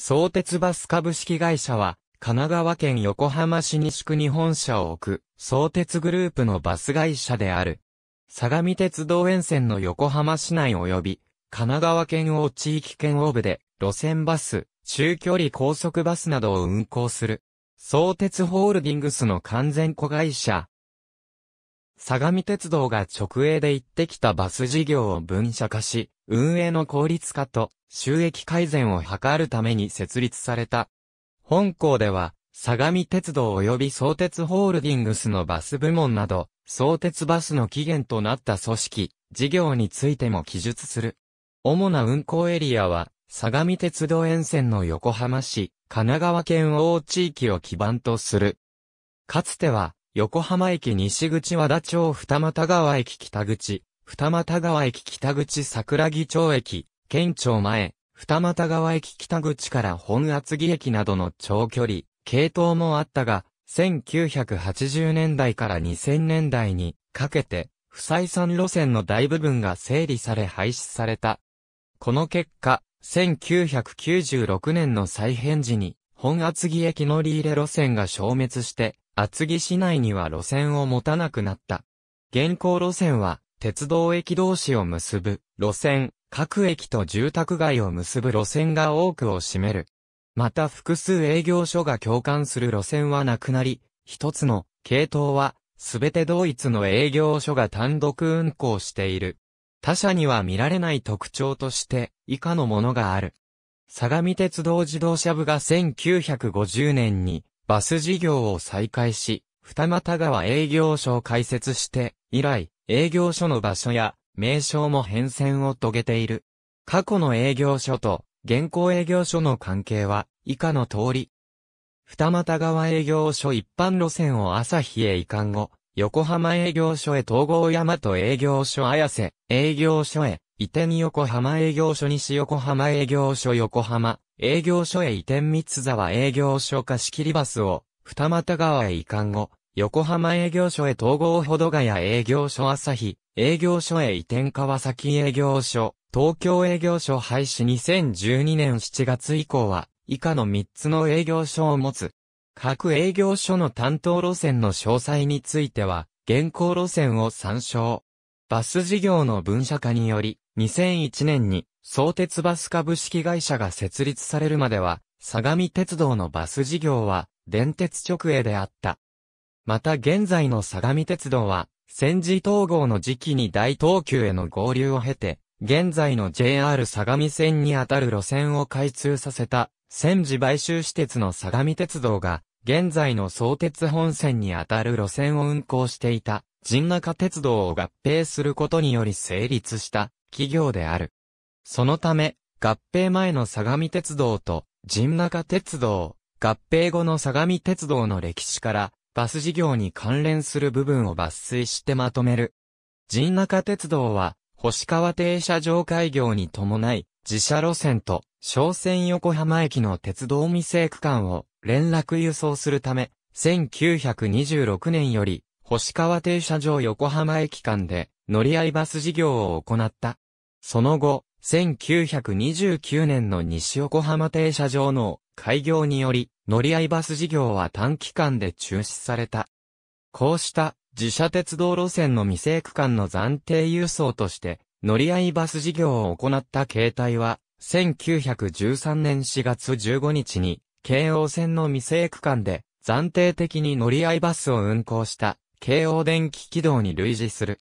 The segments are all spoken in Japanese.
相鉄バス株式会社は、神奈川県横浜市西区に本社を置く、相鉄グループのバス会社である。相模鉄道沿線の横浜市内及び、神奈川県を地域圏央部で、路線バス、中距離高速バスなどを運行する。相鉄ホールディングスの完全子会社、相模鉄道が直営で行ってきたバス事業を分社化し、運営の効率化と収益改善を図るために設立された。本校では、相模鉄道及び相鉄ホールディングスのバス部門など、相鉄バスの起源となった組織、事業についても記述する。主な運行エリアは、相模鉄道沿線の横浜市、神奈川県大地域を基盤とする。かつては、横浜駅西口和田町二俣川駅北口、二俣川駅北口桜木町駅、県庁前、二俣川駅北口から本厚木駅などの長距離、系統もあったが、1980年代から2000年代にかけて、不採算路線の大部分が整理され廃止された。この結果、1996年の再編時に、本厚木駅乗り入れ路線が消滅して、厚木市内には路線を持たなくなった。現行路線は、鉄道駅同士を結ぶ路線、各駅と住宅街を結ぶ路線が多くを占める。また複数営業所が共感する路線はなくなり、一つの系統は、すべて同一の営業所が単独運行している。他社には見られない特徴として、以下のものがある。相模鉄道自動車部が1950年にバス事業を再開し、二俣川営業所を開設して、以来、営業所の場所や名称も変遷を遂げている。過去の営業所と現行営業所の関係は以下の通り。二俣川営業所一般路線を朝日へ移管後、横浜営業所へ統合大と営業所綾瀬営業所へ、移転横浜営業所西横浜営業所横浜営業所へ移転三沢営業所貸切バスを、二股川へ移管後、横浜営業所へ統合ほどがや営業所朝日、営業所へ移転川崎営業所、東京営業所廃止2012年7月以降は、以下の3つの営業所を持つ。各営業所の担当路線の詳細については、現行路線を参照。バス事業の分社化により、2001年に、相鉄バス株式会社が設立されるまでは、相模鉄道のバス事業は、電鉄直営であった。また現在の相模鉄道は、戦時統合の時期に大東急への合流を経て、現在の JR 相模線にあたる路線を開通させた、戦時買収私鉄の相模鉄道が、現在の相鉄本線にあたる路線を運行していた、神中鉄道を合併することにより成立した、企業である。そのため、合併前の相模鉄道と神中鉄道、合併後の相模鉄道の歴史から、バス事業に関連する部分を抜粋してまとめる。神中鉄道は、星川停車場開業に伴い、自社路線と、商船横浜駅の鉄道未成区間を連絡輸送するため、1926年より、星川停車場横浜駅間で、乗り合いバス事業を行った。その後、1929年の西横浜停車場の開業により、乗り合いバス事業は短期間で中止された。こうした自社鉄道路線の未成区間の暫定輸送として、乗り合いバス事業を行った形態は、1913年4月15日に、京王線の未成区間で、暫定的に乗り合いバスを運行した、京王電気軌道に類似する。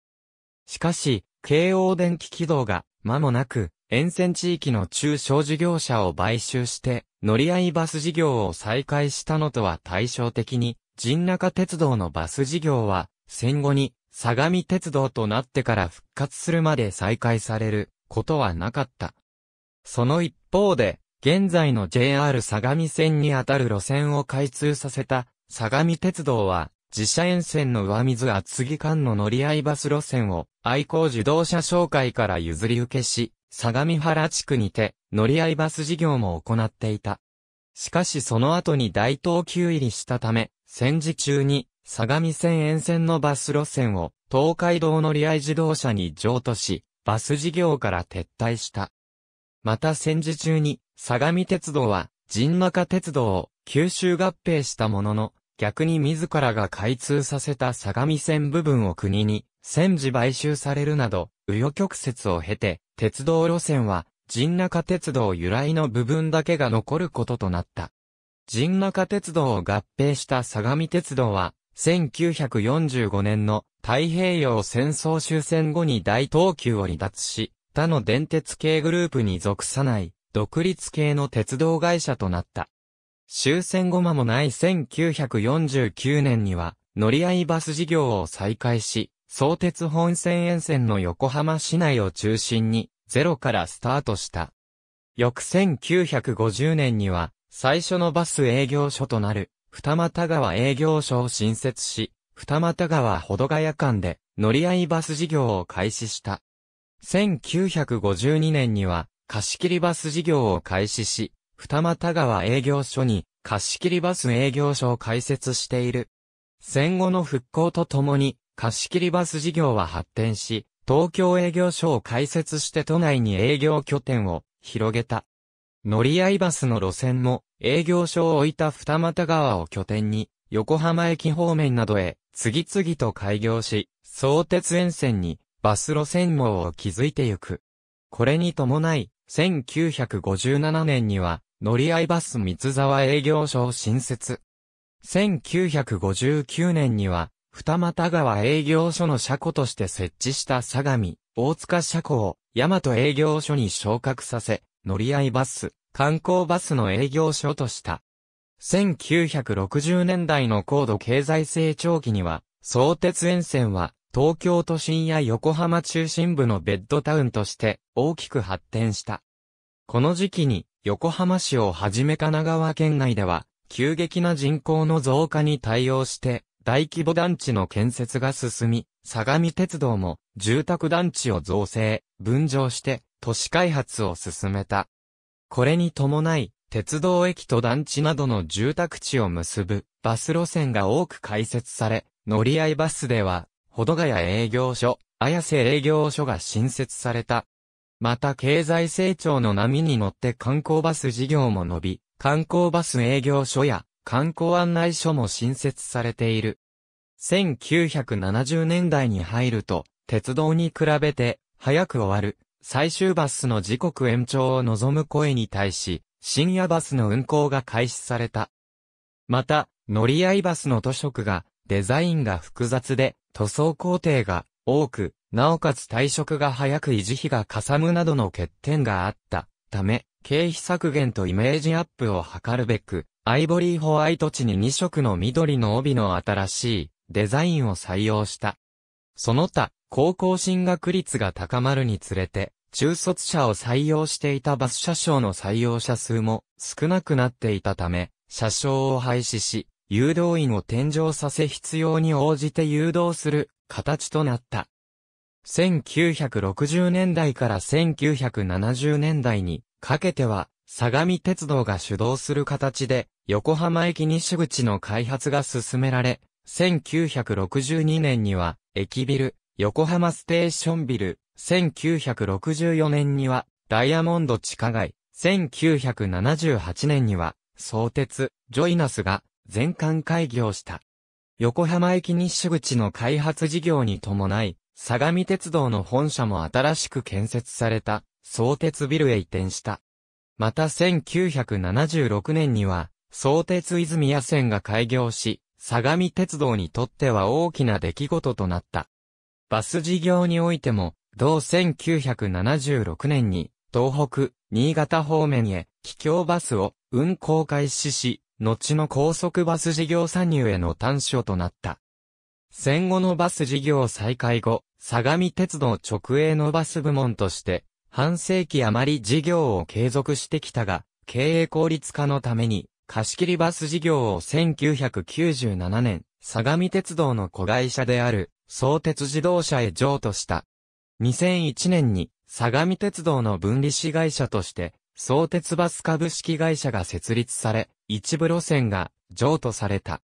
しかし、京王電気軌道が、間もなく、沿線地域の中小事業者を買収して、乗り合いバス事業を再開したのとは対照的に、神中鉄道のバス事業は、戦後に、相模鉄道となってから復活するまで再開されることはなかった。その一方で、現在の JR 相模線にあたる路線を開通させた相模鉄道は自社沿線の上水厚木間の乗り合いバス路線を愛好自動車商会から譲り受けし、相模原地区にて乗り合いバス事業も行っていた。しかしその後に大東急入りしたため、戦時中に相模線沿線のバス路線を東海道乗り合い自動車に譲渡し、バス事業から撤退した。また戦時中に相模鉄道は神中鉄道を九州合併したものの、逆に自らが開通させた相模線部分を国に、戦時買収されるなど、右余曲折を経て、鉄道路線は、神中鉄道由来の部分だけが残ることとなった。神中鉄道を合併した相模鉄道は、1945年の太平洋戦争終戦後に大東急を離脱し、他の電鉄系グループに属さない、独立系の鉄道会社となった。終戦後間もない1949年には、乗り合いバス事業を再開し、相鉄本線沿線の横浜市内を中心に、ゼロからスタートした。翌1950年には、最初のバス営業所となる、二俣川営業所を新設し、二俣川ほどがや間で、乗り合いバス事業を開始した。1952年には、貸し切りバス事業を開始し、二俣川営業所に貸切バス営業所を開設している。戦後の復興とともに貸切バス事業は発展し、東京営業所を開設して都内に営業拠点を広げた。乗り合いバスの路線も営業所を置いた二俣川を拠点に横浜駅方面などへ次々と開業し、相鉄沿線にバス路線網を築いてゆく。これに伴い、1957年には乗り合いバス三沢営業所を新設。1959年には、二俣川営業所の車庫として設置した相模、大塚車庫を、大和営業所に昇格させ、乗り合いバス、観光バスの営業所とした。1960年代の高度経済成長期には、相鉄沿線は、東京都心や横浜中心部のベッドタウンとして、大きく発展した。この時期に、横浜市をはじめ神奈川県内では、急激な人口の増加に対応して、大規模団地の建設が進み、相模鉄道も住宅団地を造成、分譲して都市開発を進めた。これに伴い、鉄道駅と団地などの住宅地を結ぶバス路線が多く開設され、乗り合いバスでは、保土ヶ谷営業所、綾瀬営業所が新設された。また経済成長の波に乗って観光バス事業も伸び、観光バス営業所や観光案内所も新設されている。1970年代に入ると、鉄道に比べて早く終わる、最終バスの時刻延長を望む声に対し、深夜バスの運行が開始された。また、乗り合いバスの塗色が、デザインが複雑で、塗装工程が多く、なおかつ退職が早く維持費がかさむなどの欠点があったため、経費削減とイメージアップを図るべく、アイボリーホワイト地に2色の緑の帯の新しいデザインを採用した。その他、高校進学率が高まるにつれて、中卒者を採用していたバス車掌の採用者数も少なくなっていたため、車掌を廃止し、誘導員を転乗させ必要に応じて誘導する形となった。1960年代から1970年代にかけては、相模鉄道が主導する形で、横浜駅西口の開発が進められ、1962年には、駅ビル、横浜ステーションビル、1964年には、ダイヤモンド地下街、1978年には、相鉄、ジョイナスが、全館開業した。横浜駅西口の開発事業に伴い、相模鉄道の本社も新しく建設された、相鉄ビルへ移転した。また1976年には、相鉄泉谷線が開業し、相模鉄道にとっては大きな出来事となった。バス事業においても、同1976年に、東北、新潟方面へ、帰郷バスを運行開始し、後の高速バス事業参入への端緒となった。戦後のバス事業再開後、相模鉄道直営のバス部門として、半世紀余り事業を継続してきたが、経営効率化のために、貸し切りバス事業を1997年、相模鉄道の子会社である、相鉄自動車へ譲渡した。2001年に、相模鉄道の分離子会社として、相鉄バス株式会社が設立され、一部路線が譲渡された。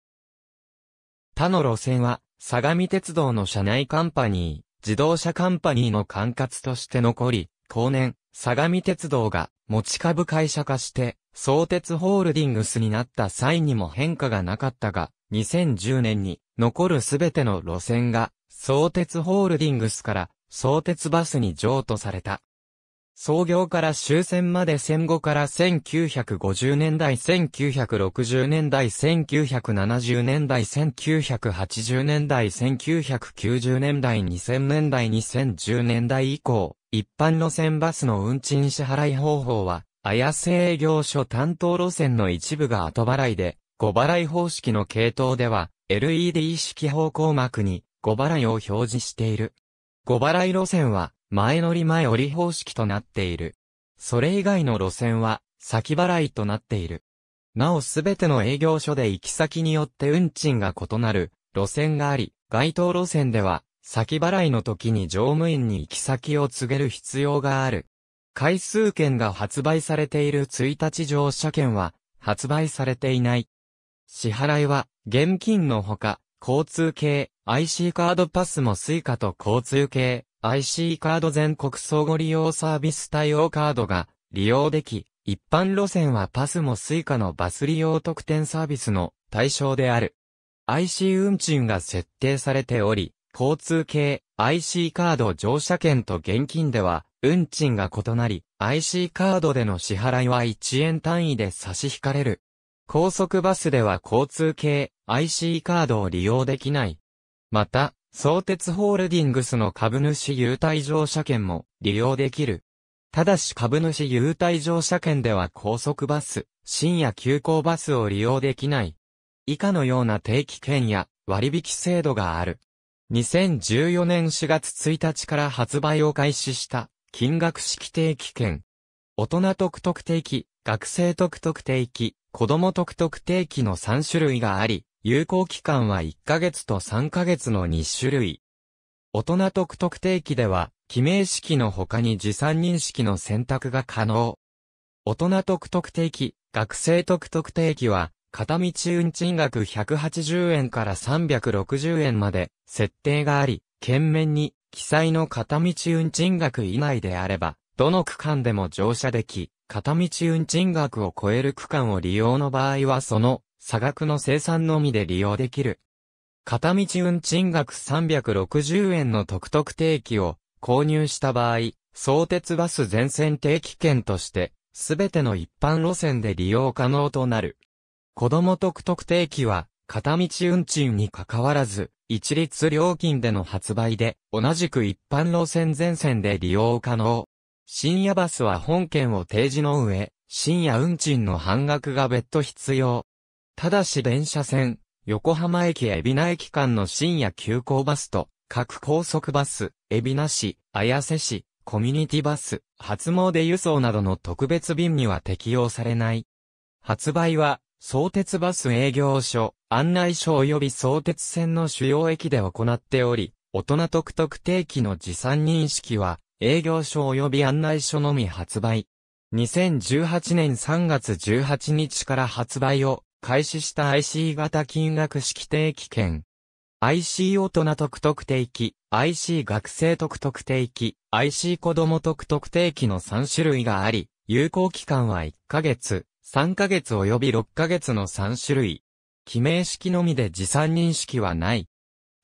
他の路線は、相模鉄道の社内カンパニー、自動車カンパニーの管轄として残り、後年、相模鉄道が持ち株会社化して、相鉄ホールディングスになった際にも変化がなかったが、2010年に残るすべての路線が、相鉄ホールディングスから相鉄バスに譲渡された。創業から終戦まで戦後から1950年代、1960年代、1970年代、1980年代、1990年代、2000年代、2010年代以降、一般路線バスの運賃支払い方法は、綾瀬営業所担当路線の一部が後払いで、5払い方式の系統では、LED 式方向幕に5払いを表示している。5払い路線は、前乗り前折り方式となっている。それ以外の路線は、先払いとなっている。なおすべての営業所で行き先によって運賃が異なる路線があり、該当路線では、先払いの時に乗務員に行き先を告げる必要がある。回数券が発売されている1日乗車券は、発売されていない。支払いは、現金のほか、交通系、IC カードパスも Suica と交通系、IC カード全国相互利用サービス対応カードが利用でき、一般路線はパスもスイカのバス利用特典サービスの対象である。IC 運賃が設定されており、交通系 IC カード乗車券と現金では運賃が異なり、IC カードでの支払いは1円単位で差し引かれる。高速バスでは交通系 IC カードを利用できない。また、相鉄ホールディングスの株主優待乗車券も利用できる。ただし株主優待乗車券では高速バス、深夜急行バスを利用できない。以下のような定期券や割引制度がある。2014年4月1日から発売を開始した金額式定期券。大人特特定期、学生特特定期、子供特特定期の3種類があり、有効期間は1ヶ月と3ヶ月の2種類。大人特特定期では、記名式の他に持参認識の選択が可能。大人特特定期、学生特特定期は、片道運賃額180円から360円まで設定があり、県面に記載の片道運賃額以内であれば、どの区間でも乗車でき、片道運賃額を超える区間を利用の場合はその差額の生産のみで利用できる。片道運賃額360円の特特定期を購入した場合、相鉄バス全線定期券として、すべての一般路線で利用可能となる。子供特特定期は、片道運賃にかかわらず、一律料金での発売で、同じく一般路線全線で利用可能。深夜バスは本券を提示の上、深夜運賃の半額が別途必要。ただし電車線、横浜駅海老名駅間の深夜急行バスと、各高速バス、海老名市、綾瀬市、コミュニティバス、初詣輸送などの特別便には適用されない。発売は、相鉄バス営業所、案内所及び相鉄線の主要駅で行っており、大人特特定期の持参認識は、営業所及び案内所のみ発売。2018年3月18日から発売を開始した IC 型金額式定期券。IC 大人特特定期、IC 学生特特定期、IC 子供特特定期の3種類があり、有効期間は1ヶ月、3ヶ月及び6ヶ月の3種類。記名式のみで持参認識はない。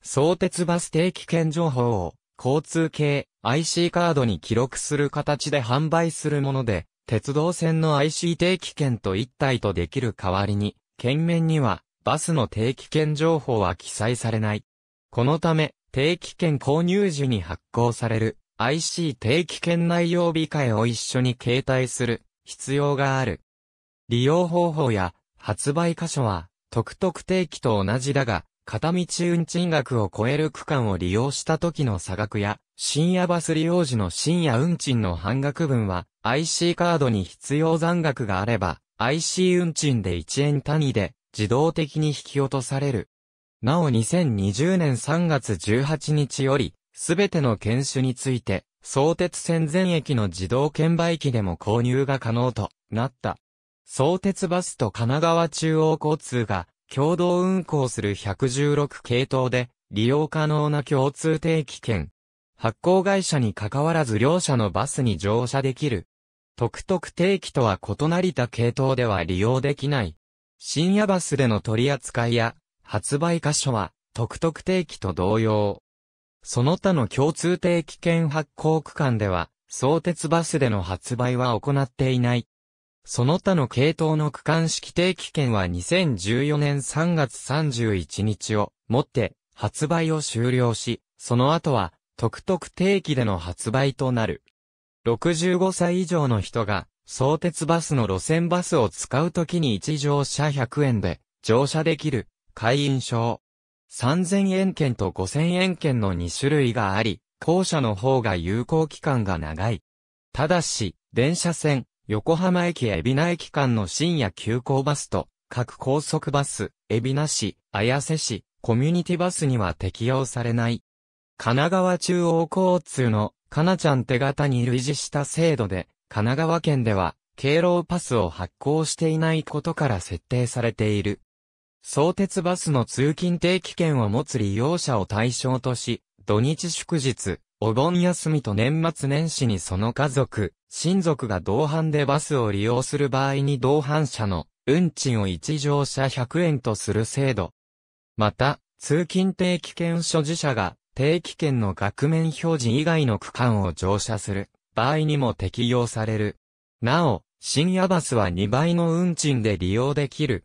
相鉄バス定期券情報を、交通系 IC カードに記録する形で販売するもので、鉄道線の IC 定期券と一体とできる代わりに、県面には、バスの定期券情報は記載されない。このため、定期券購入時に発行される IC 定期券内容日替えを一緒に携帯する必要がある。利用方法や発売箇所は特特定期と同じだが、片道運賃額を超える区間を利用した時の差額や、深夜バス利用時の深夜運賃の半額分は、IC カードに必要残額があれば、IC 運賃で1円単位で自動的に引き落とされる。なお2020年3月18日より、すべての犬種について、相鉄線全駅の自動券売機でも購入が可能となった。相鉄バスと神奈川中央交通が共同運行する116系統で利用可能な共通定期券。発行会社に関わらず両社のバスに乗車できる。特特定期とは異なりた系統では利用できない。深夜バスでの取り扱いや、発売箇所は、特特定期と同様。その他の共通定期券発行区間では、相鉄バスでの発売は行っていない。その他の系統の区間式定期券は2014年3月31日をもって発売を終了し、その後は特特定期での発売となる。65歳以上の人が、相鉄バスの路線バスを使うときに一乗車100円で乗車できる会員証。3000円券と5000円券の2種類があり、後者の方が有効期間が長い。ただし、電車線、横浜駅海老名駅間の深夜急行バスと、各高速バス、海老名市、綾瀬市、コミュニティバスには適用されない。神奈川中央交通のかなちゃん手形に類似した制度で、神奈川県では、敬老パスを発行していないことから設定されている。相鉄バスの通勤定期券を持つ利用者を対象とし、土日祝日、お盆休みと年末年始にその家族、親族が同伴でバスを利用する場合に同伴者の運賃を一乗車100円とする制度。また、通勤定期券所持者が定期券の額面表示以外の区間を乗車する場合にも適用される。なお、深夜バスは2倍の運賃で利用できる。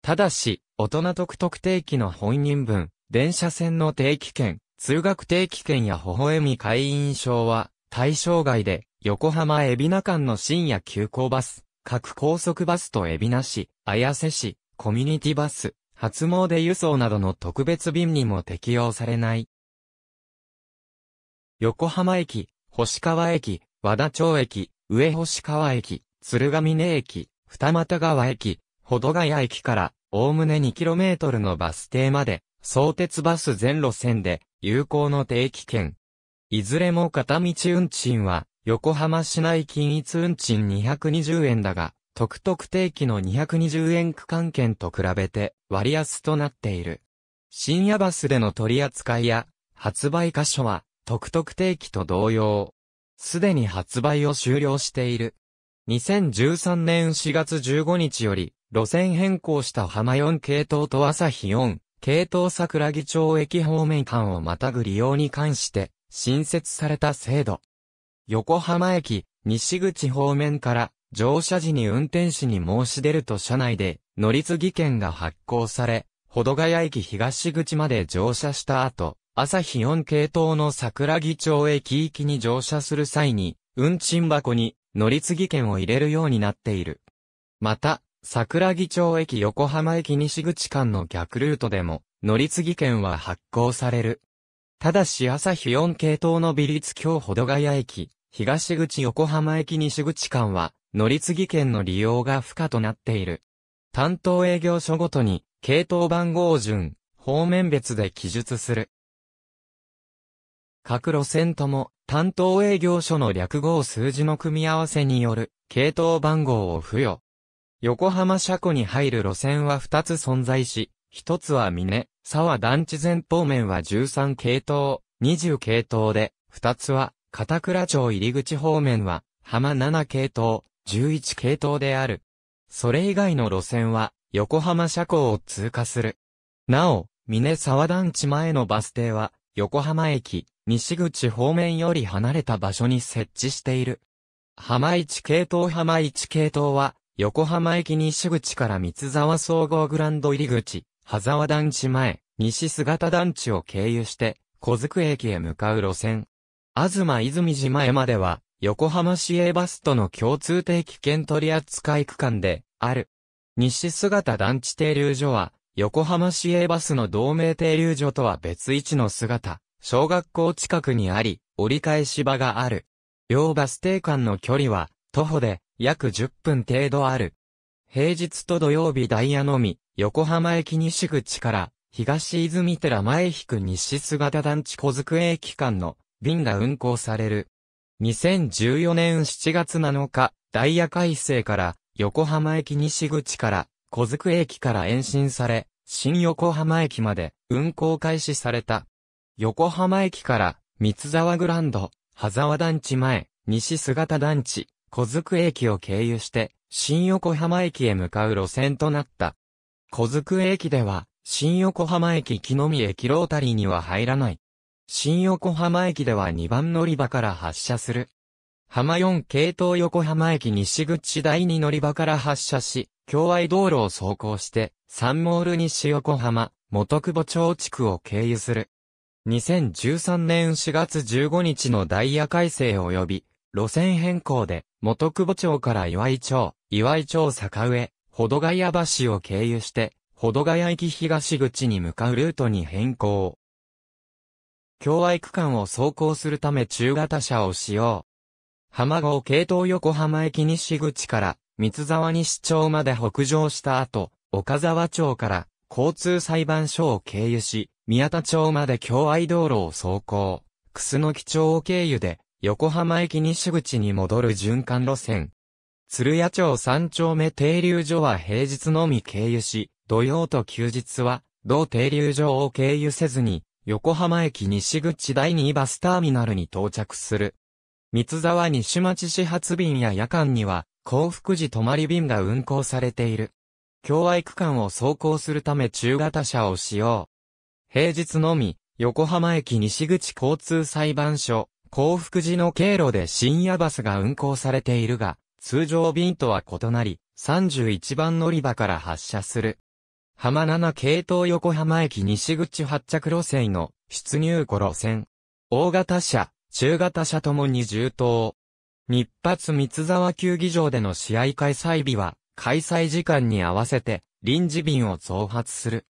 ただし、大人特特定期の本人分、電車線の定期券、通学定期券や微笑み会員証は、対象外で、横浜海老名間の深夜急行バス、各高速バスと海老名市、綾瀬市、コミュニティバス、初詣輸送などの特別便にも適用されない。横浜駅、星川駅、和田町駅、上星川駅、鶴ヶ峰駅、二俣川駅、保土ヶ谷駅から、おおむね 2km のバス停まで、相鉄バス全路線で、有効の定期券。いずれも片道運賃は、横浜市内均一運賃220円だが、特特定期の220円区間券と比べて割安となっている。深夜バスでの取り扱いや発売箇所は特特定期と同様、すでに発売を終了している。2013年4月15日より、路線変更した浜4系統と朝日4系統桜木町駅方面間をまたぐ利用に関して、新設された制度。横浜駅、西口方面から、乗車時に運転士に申し出ると車内で、乗り継ぎ券が発行され、保土ヶ谷駅東口まで乗車した後、朝日4系統の桜木町駅行きに乗車する際に、運賃箱に乗り継ぎ券を入れるようになっている。また、桜木町駅横浜駅西口間の逆ルートでも、乗り継ぎ券は発行される。ただし朝日4系統の美立京保土ヶ谷駅、東口横浜駅西口間は、乗り継ぎ券の利用が不可となっている。担当営業所ごとに、系統番号順、方面別で記述する。各路線とも担当営業所の略号数字の組み合わせによる系統番号を付与。横浜車庫に入る路線は2つ存在し、1つは峰、沢団地前方面は13系統、20系統で、2つは片倉町入口方面は浜7系統、11系統である。それ以外の路線は横浜車庫を通過する。なお、峰沢団地前のバス停は、横浜駅、西口方面より離れた場所に設置している。浜市系統浜市系統は、横浜駅西口から三沢総合グランド入り口、羽沢団地前、西姿団地を経由して、小津駅へ向かう路線。東泉寺前までは、横浜市営バスとの共通定期券取扱区間で、ある。西姿団地停留所は、横浜市営バスの同名停留所とは別位置の姿、小学校近くにあり、折り返し場がある。両バス停間の距離は、徒歩で約10分程度ある。平日と土曜日ダイヤのみ、横浜駅西口から東泉寺前引く西姿団地小机駅間の便が運行される。2014年7月7日、ダイヤ改正から横浜駅西口から小机駅から延伸され、新横浜駅まで運行開始された。横浜駅から三沢グランド、羽沢団地前、西姿団地、小机駅を経由して、新横浜駅へ向かう路線となった。小机駅では、新横浜駅木のみ駅ロータリーには入らない。新横浜駅では2番乗り場から発車する浜4系統横浜駅西口第二乗り場から発車し、京愛道路を走行して、サンモール西横浜、元久保町地区を経由する。2013年4月15日のダイヤ改正及び、路線変更で、元久保町から岩井町、岩井町坂上、保土ヶ谷橋を経由して、保土ヶ谷駅東口に向かうルートに変更。京愛区間を走行するため中型車を使用。浜郷系統横浜駅西口から三沢西町まで北上した後、岡沢町から交通裁判所を経由し、宮田町まで共愛道路を走行。楠木町を経由で横浜駅西口に戻る循環路線。鶴屋町三丁目停留所は平日のみ経由し、土曜と休日は同停留所を経由せずに横浜駅西口第2バスターミナルに到着する。三沢西町始発便や夜間には、幸福寺泊まり便が運行されている。境愛区間を走行するため中型車を使用。平日のみ、横浜駅西口交通裁判所、幸福寺の経路で深夜バスが運行されているが、通常便とは異なり、31番乗り場から発車する。浜7系統横浜駅西口発着路線の出入庫路線。大型車、中型車ともに重当。日発三沢球技場での試合開催日は、開催時間に合わせて、臨時便を増発する。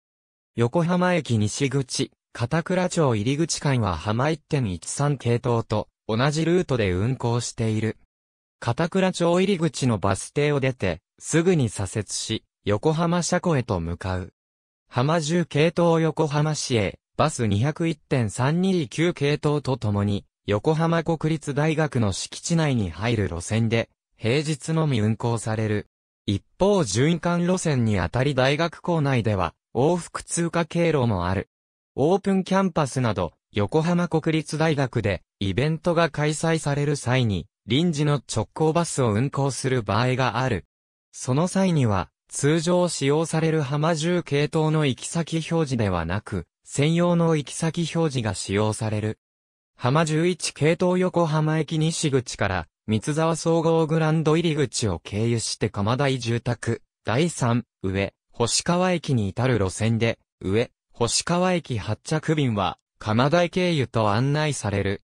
横浜駅西口、片倉町入口間は浜1.13系統と同じルートで運行している。片倉町入口のバス停を出て、すぐに左折し、横浜車庫へと向かう。浜10系統横浜市へ、バス201.329系統とともに、横浜国立大学の敷地内に入る路線で、平日のみ運行される。一方、循環路線にあたり大学校内では、往復通過経路もある。オープンキャンパスなど、横浜国立大学で、イベントが開催される際に、臨時の直行バスを運行する場合がある。その際には、通常使用される浜中系統の行き先表示ではなく、専用の行き先表示が使用される。浜11系統横浜駅西口から、三沢総合グランド入り口を経由して鎌台住宅、第3、上、星川駅に至る路線で、上、星川駅発着便は、鎌台経由と案内される。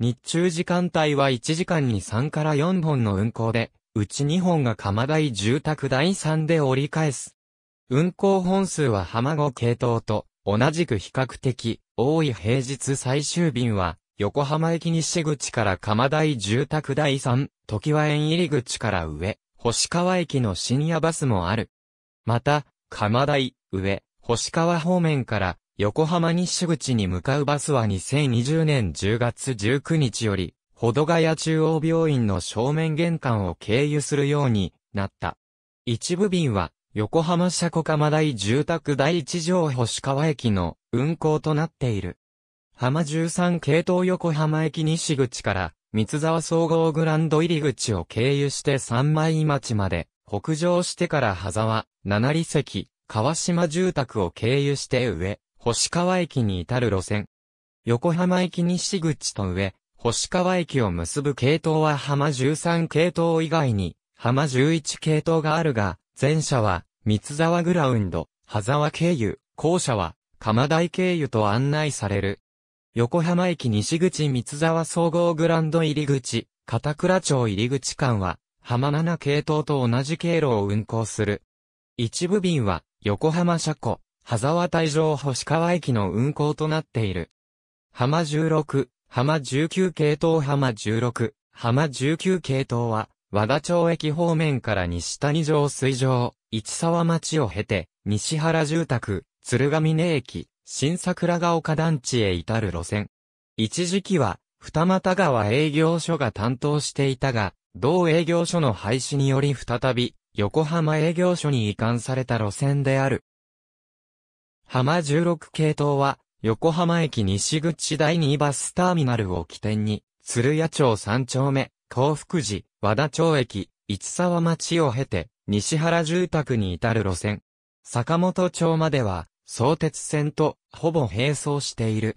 日中時間帯は1時間に3から4本の運行で、うち2本が鎌台住宅第3で折り返す。運行本数は浜後系統と、同じく比較的、多い平日最終便は、横浜駅西口から鎌台住宅第3、時和園入口から上、星川駅の深夜バスもある。また、鎌台、上、星川方面から横浜西口に向かうバスは2020年10月19日より、保土ヶ谷中央病院の正面玄関を経由するようになった。一部便は、横浜車庫鎌台住宅第一条星川駅の運行となっている。浜13系統横浜駅西口から、三沢総合グランド入り口を経由して三枚町まで、北上してから羽沢、七里関、川島住宅を経由して上、星川駅に至る路線。横浜駅西口と上、星川駅を結ぶ系統は浜13系統以外に、浜11系統があるが、前者は、三沢グラウンド、羽沢経由、後者は、鎌台経由と案内される。横浜駅西口三沢総合グランド入り口、片倉町入り口間は、浜7系統と同じ経路を運行する。一部便は、横浜車庫、羽沢大城星川駅の運行となっている。浜16、浜19系統浜16、浜19系統は、和田町駅方面から西谷城水上、市沢町を経て、西原住宅、鶴ヶ峰駅、新桜ヶ丘団地へ至る路線。一時期は、二俣川営業所が担当していたが、同営業所の廃止により再び、横浜営業所に移管された路線である。浜16系統は、横浜駅西口第2バスターミナルを起点に、鶴屋町3丁目、幸福寺、和田町駅、市沢町を経て、西原住宅に至る路線。坂本町までは、相鉄線とほぼ並走している。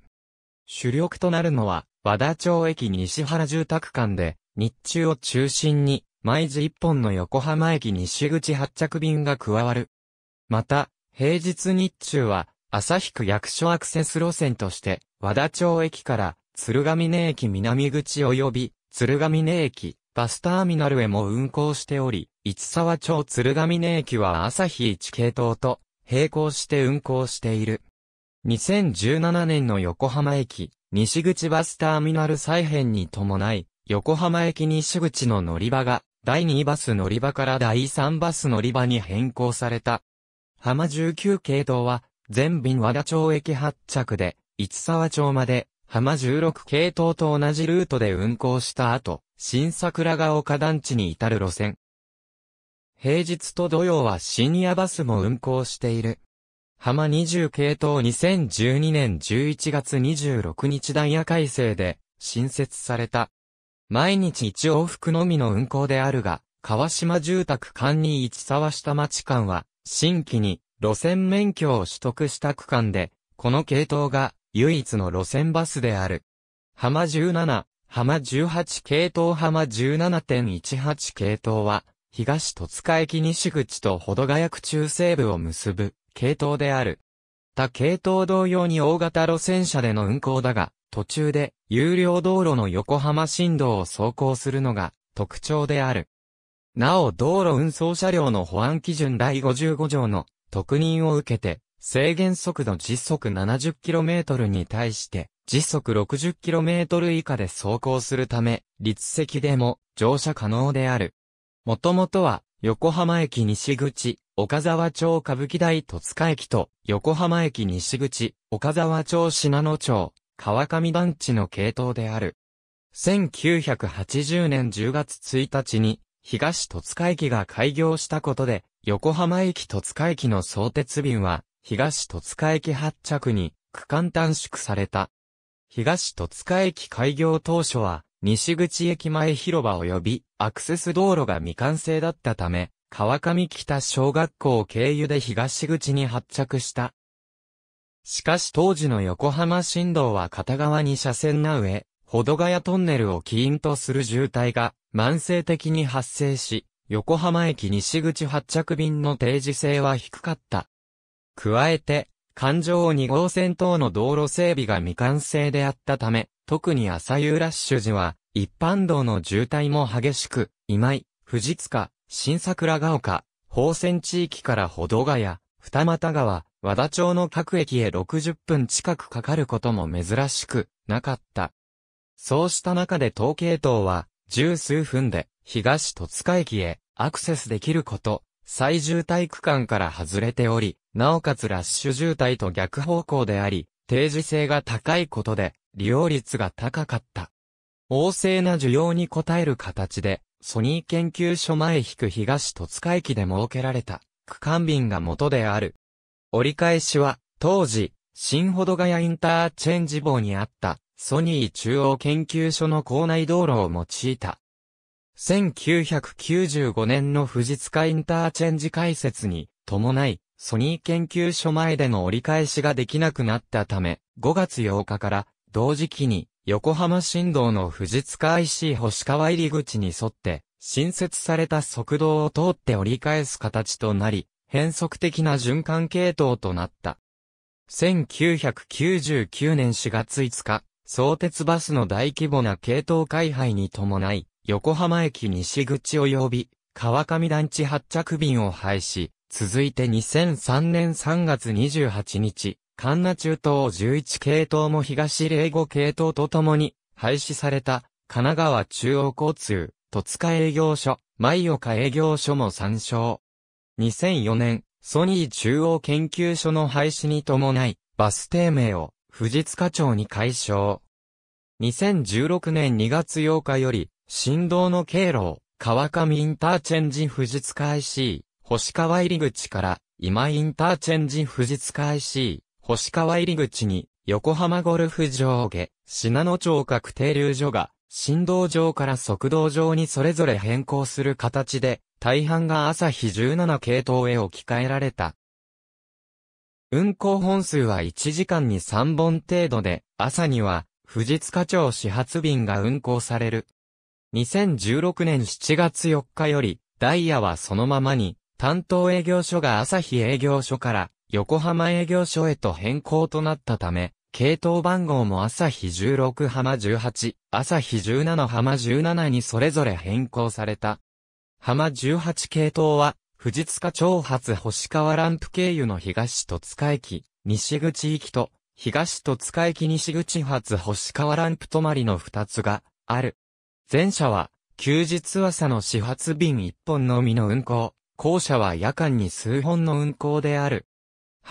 主力となるのは、和田町駅西原住宅間で、日中を中心に、毎時1本の横浜駅西口発着便が加わる。また、平日日中は、旭区役所アクセス路線として、和田町駅から、鶴ヶ峰駅南口及び、鶴ヶ峰駅、バスターミナルへも運行しており、市沢町鶴ヶ峰駅は朝日一系統と、並行して運行している。2017年の横浜駅、西口バスターミナル再編に伴い、横浜駅西口の乗り場が、第2バス乗り場から第3バス乗り場に変更された。浜19系統は、全便和田町駅発着で、市沢町まで、浜16系統と同じルートで運行した後、新桜ヶ丘団地に至る路線、平日と土曜は深夜バスも運行している。浜20系統2012年11月26日ダイヤ改正で新設された。毎日一往復のみの運行であるが、川島住宅管に一沢下町間は、新規に路線免許を取得した区間で、この系統が唯一の路線バスである。浜17、浜18系統浜17.18系統は、東戸塚駅西口と保土ヶ谷区中西部を結ぶ、系統である。他系統同様に大型路線車での運行だが、途中で有料道路の横浜新道を走行するのが特徴である。なお道路運送車両の保安基準第55条の特任を受けて、制限速度時速 70km に対して時速 60km 以下で走行するため、立席でも乗車可能である。もともとは、横浜駅西口、岡沢町歌舞伎台戸塚駅と、横浜駅西口、岡沢町品野町、川上団地の系統である。1980年10月1日に、東戸塚駅が開業したことで、横浜駅戸塚駅の相鉄便は、東戸塚駅発着に、区間短縮された。東戸塚駅開業当初は、西口駅前広場及びアクセス道路が未完成だったため、川上北小学校経由で東口に発着した。しかし当時の横浜新道は片側に車線な上、保土ヶ谷トンネルを起因とする渋滞が慢性的に発生し、横浜駅西口発着便の定時性は低かった。加えて、環状2号線等の道路整備が未完成であったため、特に朝夕ラッシュ時は、一般道の渋滞も激しく、今井、藤塚、新桜ヶ丘、宝泉地域から保土ヶ谷、二俣川、和田町の各駅へ60分近くかかることも珍しく、なかった。そうした中で東計東は、十数分で、東戸塚駅へ、アクセスできること、最渋滞区間から外れており、なおかつラッシュ渋滞と逆方向であり、定時性が高いことで、利用率が高かった。旺盛な需要に応える形で、ソニー研究所前引く東戸塚駅で設けられた区間便が元である。折り返しは、当時、新ほどがやインターチェンジ棒にあったソニー中央研究所の校内道路を用いた。1995年の富士塚インターチェンジ開設に伴い、ソニー研究所前での折り返しができなくなったため、5月8日から同時期に横浜新道の藤塚 IC 星川入り口に沿って新設された側道を通って折り返す形となり、変則的な循環系統となった。1999年4月5日、相鉄バスの大規模な系統開廃に伴い、横浜駅西口及び川上団地発着便を廃止、続いて2003年3月28日、カンナ中東11系統も東霊5系統とともに廃止された神奈川中央交通、戸塚営業所、舞岡営業所も参照。2004年、ソニー中央研究所の廃止に伴い、バス停名を藤塚町に解消。2016年2月8日より、振動の経路を川上インターチェンジ藤塚 IC、星川入口から今インターチェンジ藤塚 IC、星川入口に、横浜ゴルフ場下、品野町各停留所が、振動場から速道場にそれぞれ変更する形で、大半が朝日17系統へ置き換えられた。運行本数は1時間に3本程度で、朝には、富士塚町始発便が運行される。2016年7月4日より、ダイヤはそのままに、担当営業所が朝日営業所から、横浜営業所へと変更となったため、系統番号も朝日16浜18、朝日17浜17にそれぞれ変更された。浜18系統は、藤塚町発星川ランプ経由の東戸塚駅、西口行きと、東戸塚駅西口発星川ランプ止まりの2つがある。前者は、休日朝の始発便1本のみの運行、後者は夜間に数本の運行である。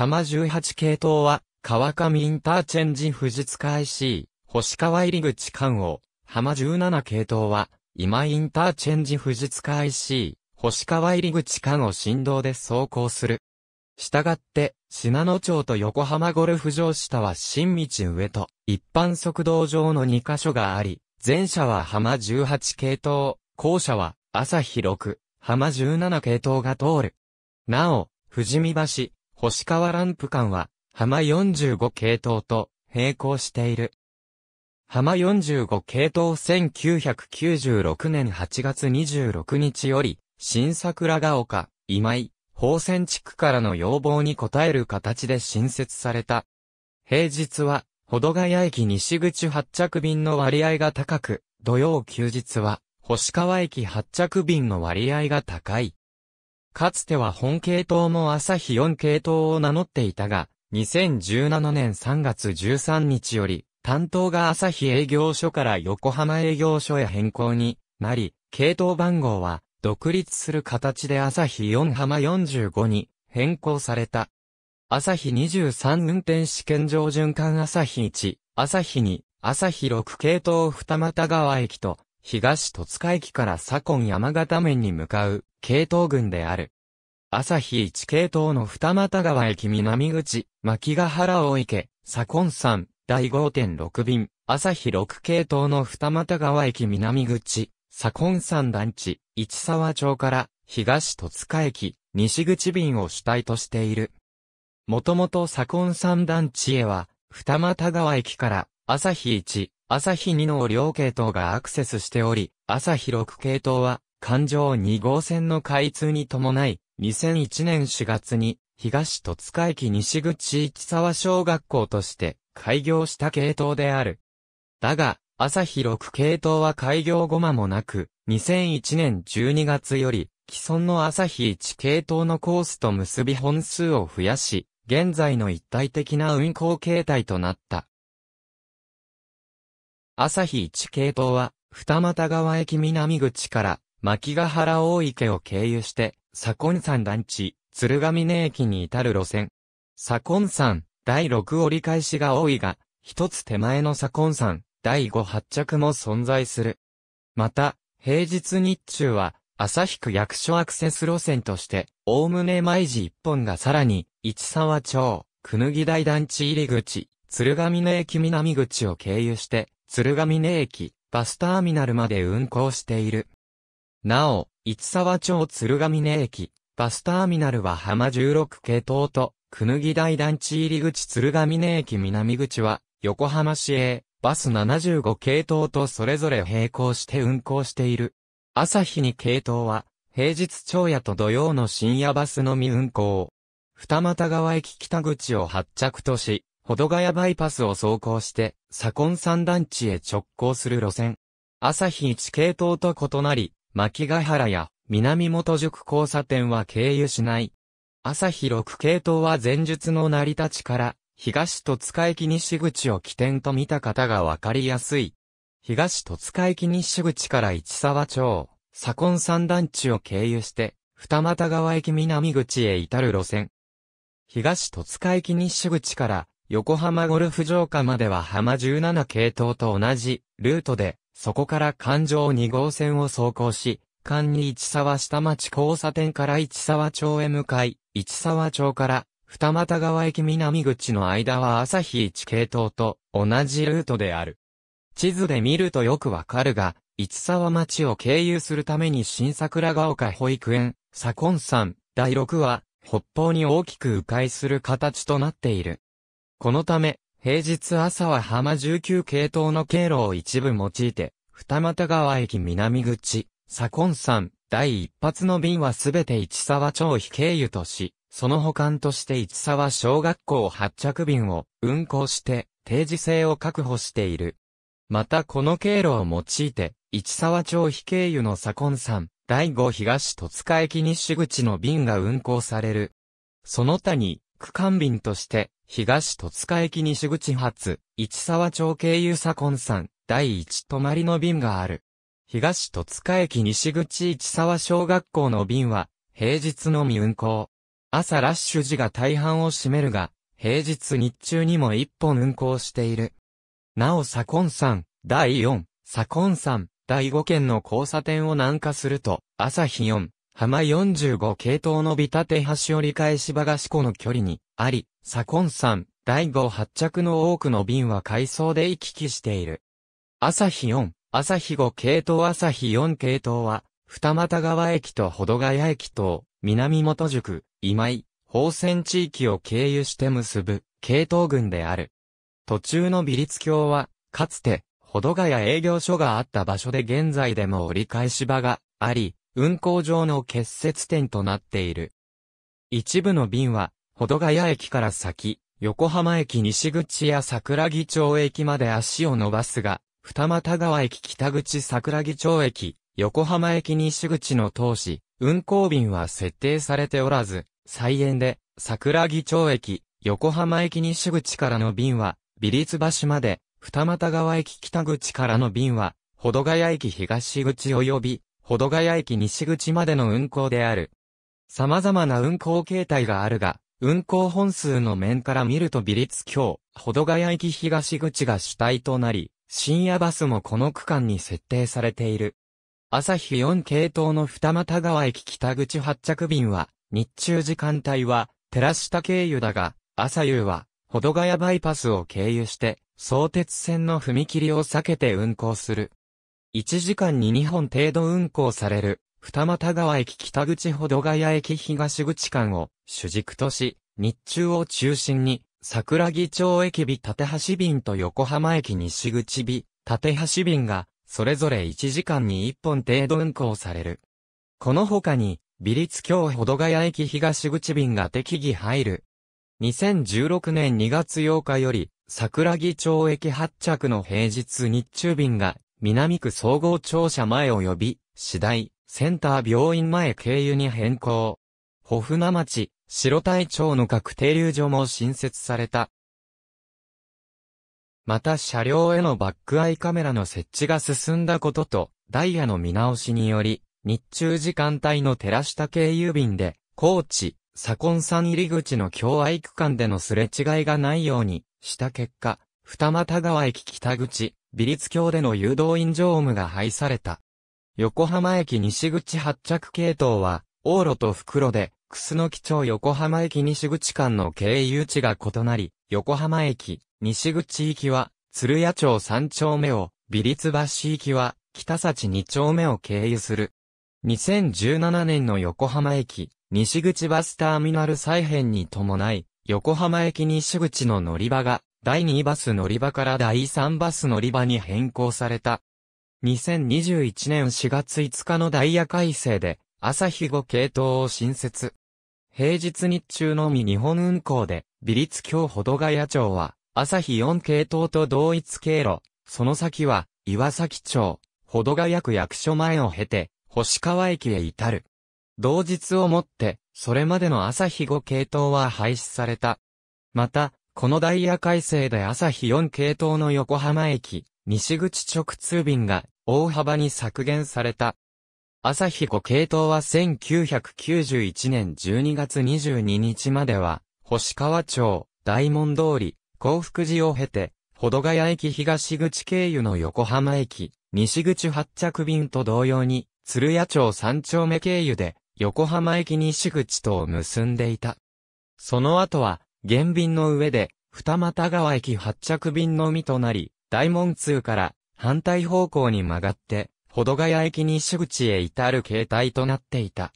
浜18系統は、川上インターチェンジ富士塚 IC、星川入口間を、浜17系統は、今インターチェンジ富士塚 IC、星川入口間を振動で走行する。したがって、品野町と横浜ゴルフ場下は新道上と一般速道上の2カ所があり、前者は浜18系統、後者は朝日6、浜17系統が通る。なお、富士見橋、星川ランプ間は、浜45系統と並行している。浜45系統1996年8月26日より、新桜ヶ丘、今井、宝泉地区からの要望に応える形で新設された。平日は、保土ヶ谷駅西口発着便の割合が高く、土曜休日は、星川駅発着便の割合が高い。かつては本系統も朝日4系統を名乗っていたが、2017年3月13日より、担当が朝日営業所から横浜営業所へ変更になり、系統番号は独立する形で朝日4浜45に変更された。朝日23運転試験場循環朝日1、朝日2、朝日6系統二俣川駅と、東戸塚駅から左近山形面に向かう系統群である。朝日一系統の二股川駅南口、牧ヶ原大池、左近山、第5.6便、朝日六系統の二股川駅南口、左近山団地、市沢町から東戸塚駅、西口便を主体としている。もともと左近山団地へは、二股川駅から朝日1、朝日2の両系統がアクセスしており、朝日6系統は環状2号線の開通に伴い、2001年4月に、東戸塚駅西口市沢小学校として開業した系統である。だが、朝日6系統は開業後間もなく、2001年12月より、既存の朝日1系統のコースと結び本数を増やし、現在の一体的な運行形態となった。朝日1系統は、二俣川駅南口から牧ヶ原大池を経由して、左近山団地、鶴ヶ峰駅に至る路線。左近山、第6折り返しが多いが、一つ手前の左近山、第5発着も存在する。また、平日日中は、旭区役所アクセス路線として、おおむね毎時一本がさらに、市沢町、くぬぎ台団地入り口、鶴ヶ峰駅南口を経由して、鶴ヶ峰駅、バスターミナルまで運行している。なお、市沢町鶴ヶ峰駅、バスターミナルは浜16系統と、くぬぎ台団地入り口鶴ヶ峰駅南口は、横浜市営、バス75系統とそれぞれ並行して運行している。朝日に系統は、平日朝夜と土曜の深夜バスのみ運行。二俣川駅北口を発着とし、保土ヶ谷バイパスを走行して、左近三団地へ直行する路線。朝日1系統と異なり、牧ヶ原や南本宿交差点は経由しない。朝日6系統は前述の成り立ちから、東戸塚駅西口を起点と見た方がわかりやすい。東戸塚駅西口から市沢町、左近三段地を経由して、二俣川駅南口へ至る路線。東戸塚駅西口から、横浜ゴルフ場下までは浜17系統と同じルートで、そこから環状2号線を走行し、間に市沢下町交差点から市沢町へ向かい、市沢町から二俣川駅南口の間は朝日一系統と同じルートである。地図で見るとよくわかるが、市沢町を経由するために新桜ヶ丘保育園、左近山、第6話、北方に大きく迂回する形となっている。このため、平日朝は浜19系統の経路を一部用いて、二股川駅南口、左近山、第一発の便はすべて市沢町非経由とし、その保管として市沢小学校発着便を運行して、定時制を確保している。またこの経路を用いて、市沢町非経由の左近山、第五東戸塚駅西口の便が運行される。その他に、区間便として、東戸塚駅西口発、市沢町経由左近山、第一泊まりの便がある。東戸塚駅西口市沢小学校の便は、平日のみ運行。朝ラッシュ時が大半を占めるが、平日日中にも一本運行している。なお左近山、第四、左近山、第五県の交差点を南下すると、朝日四、浜45系統のビタテ橋折り返し場が四股の距離にあり、左近山、第五発着の多くの便は海藻で行き来している。朝日4、朝日5系統朝日4系統は、二俣川駅と保土ヶ谷駅と、南本宿、今井、宝泉地域を経由して結ぶ、系統群である。途中の美律橋は、かつて、保土ヶ谷営業所があった場所で現在でも折り返し場があり、運行上の結節点となっている。一部の便は、保土ヶ谷駅から先、横浜駅西口や桜木町駅まで足を伸ばすが、二俣川駅北口桜木町駅、横浜駅西口の通し、運行便は設定されておらず、再延で、桜木町駅、横浜駅西口からの便は、美立橋まで、二俣川駅北口からの便は、保土ヶ谷駅東口及び、保土ヶ谷駅西口までの運行である。様々な運行形態があるが、運行本数の面から見ると美立強、保土ヶ谷駅東口が主体となり、深夜バスもこの区間に設定されている。朝日4系統の二俣川駅北口発着便は、日中時間帯は、寺下経由だが、朝夕は、保土ヶ谷バイパスを経由して、相鉄線の踏切を避けて運行する。1時間に2本程度運行される、二俣川駅北口ほどがや駅東口間を主軸とし、日中を中心に、桜木町駅日立橋便と横浜駅西口日立橋便が、それぞれ1時間に1本程度運行される。この他に、美立京ほどがや駅東口便が適宜入る。2016年2月8日より、桜木町駅発着の平日日中便が南区総合庁舎前及び、次第、センター病院前経由に変更。ホフナ町、白隊町の各停留所も新設された。また車両へのバックアイカメラの設置が進んだことと、ダイヤの見直しにより、日中時間帯の照らした経由便で、高知、左近山入り口の境愛区間でのすれ違いがないようにした結果、二俣川駅北口、美律橋での誘導員乗務が廃された。横浜駅西口発着系統は、往路と袋で、楠木町横浜駅西口間の経由地が異なり、横浜駅、西口行きは、鶴屋町三丁目を、美律橋行きは、北幸二丁目を経由する。2017年の横浜駅、西口バスターミナル再編に伴い、横浜駅西口の乗り場が第2バス乗り場から第3バス乗り場に変更された。2021年4月5日のダイヤ改正で、朝日5系統を新設。平日日中のみ日本運行で、美立京保土ヶ谷町は、朝日4系統と同一経路、その先は、岩崎町、保土ヶ谷区役所前を経て、星川駅へ至る。同日をもって、それまでの朝日5系統は廃止された。また、このダイヤ改正で朝日4系統の横浜駅、西口直通便が大幅に削減された。朝日5系統は1991年12月22日までは、星川町、大門通り、幸福寺を経て、保土ヶ谷駅東口経由の横浜駅、西口発着便と同様に、鶴屋町三丁目経由で、横浜駅西口とを結んでいた。その後は、現便の上で、二俣川駅発着便のみとなり、大門通から反対方向に曲がって、保土ヶ谷駅西口へ至る形態となっていた。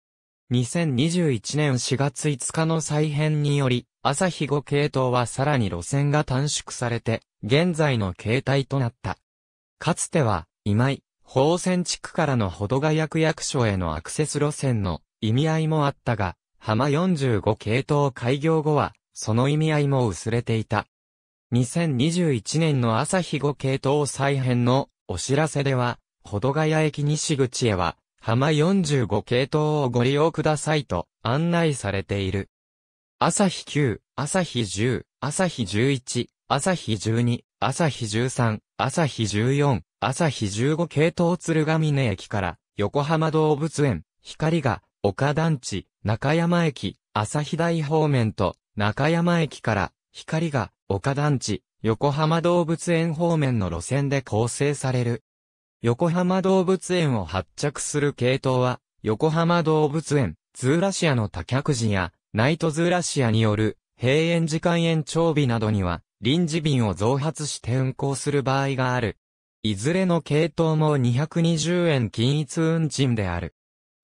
2021年4月5日の再編により、朝日5系統はさらに路線が短縮されて、現在の形態となった。かつては、今井、宝泉地区からの保土ヶ谷区役所へのアクセス路線の意味合いもあったが、浜45系統開業後は、その意味合いも薄れていた。2021年の朝日5系統再編のお知らせでは、保土ヶ谷駅西口へは、浜45系統をご利用くださいと案内されている。朝日9、朝日10、朝日11、朝日12、朝日13、朝日14、朝日15系統鶴ヶ峰駅から横浜動物園、光が、丘団地、中山駅、朝日台方面と中山駅から光が丘団地、横浜動物園方面の路線で構成される。横浜動物園を発着する系統は、横浜動物園、ズーラシアの多客時や、ナイトズーラシアによる閉園時間延長日などには、臨時便を増発して運行する場合がある。いずれの系統も220円均一運賃である。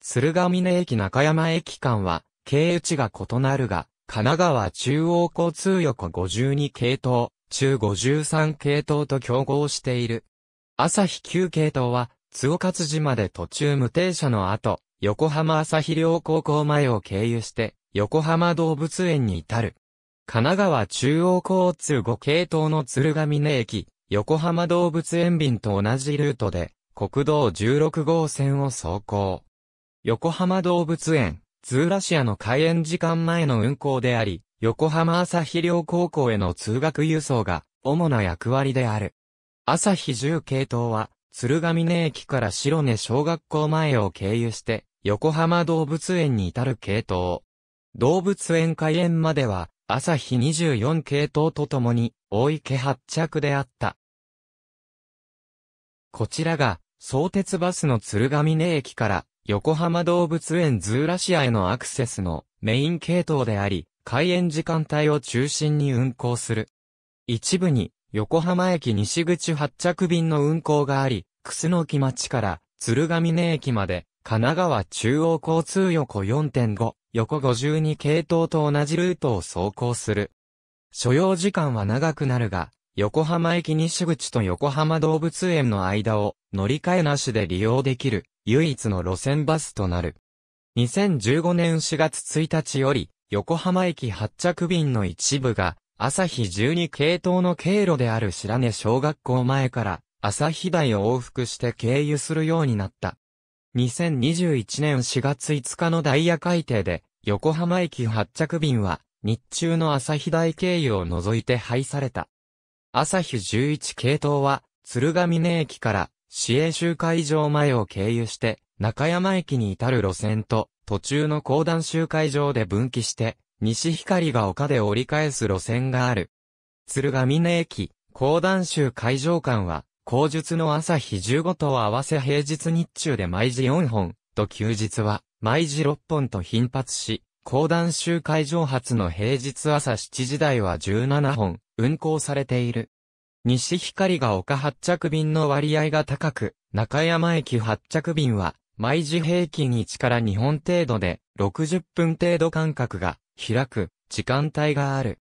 鶴ヶ峰駅中山駅間は、経由地が異なるが、神奈川中央交通横52系統、中53系統と競合している。朝日9系統は、津岡辻まで途中無停車の後、横浜朝日両高校前を経由して、横浜動物園に至る。神奈川中央交通5系統の鶴ヶ峰駅、横浜動物園便と同じルートで、国道16号線を走行。横浜動物園、ズーラシアの開園時間前の運行であり、横浜朝日両高校への通学輸送が主な役割である。朝日10系統は、鶴ヶ峰駅から白根小学校前を経由して、横浜動物園に至る系統。動物園開園までは、朝日24系統とともに、大池発着であった。こちらが、相鉄バスの鶴ヶ峰駅から横浜動物園ズーラシアへのアクセスのメイン系統であり、開園時間帯を中心に運行する。一部に、横浜駅西口発着便の運行があり、楠木町から鶴ヶ峰駅まで、神奈川中央交通横4.5、横52系統と同じルートを走行する。所要時間は長くなるが、横浜駅西口と横浜動物園の間を乗り換えなしで利用できる唯一の路線バスとなる。2015年4月1日より、横浜駅発着便の一部が、朝日12系統の経路である白根小学校前から、朝日台を往復して経由するようになった。2021年4月5日のダイヤ改定で、横浜駅発着便は、日中の朝日台経由を除いて廃された。朝日11系統は、鶴ヶ峰駅から市営集会場前を経由して、中山駅に至る路線と、途中の高段集会場で分岐して、西光が丘で折り返す路線がある。鶴ヶ峰駅、高段集会場間は、後述の朝日15と合わせ平日日中で毎時4本、と休日は、毎時6本と頻発し、高段集会場発の平日朝7時台は17本、運行されている。西光が丘発着便の割合が高く、中山駅発着便は、毎時平均1から2本程度で、60分程度間隔が開く時間帯がある。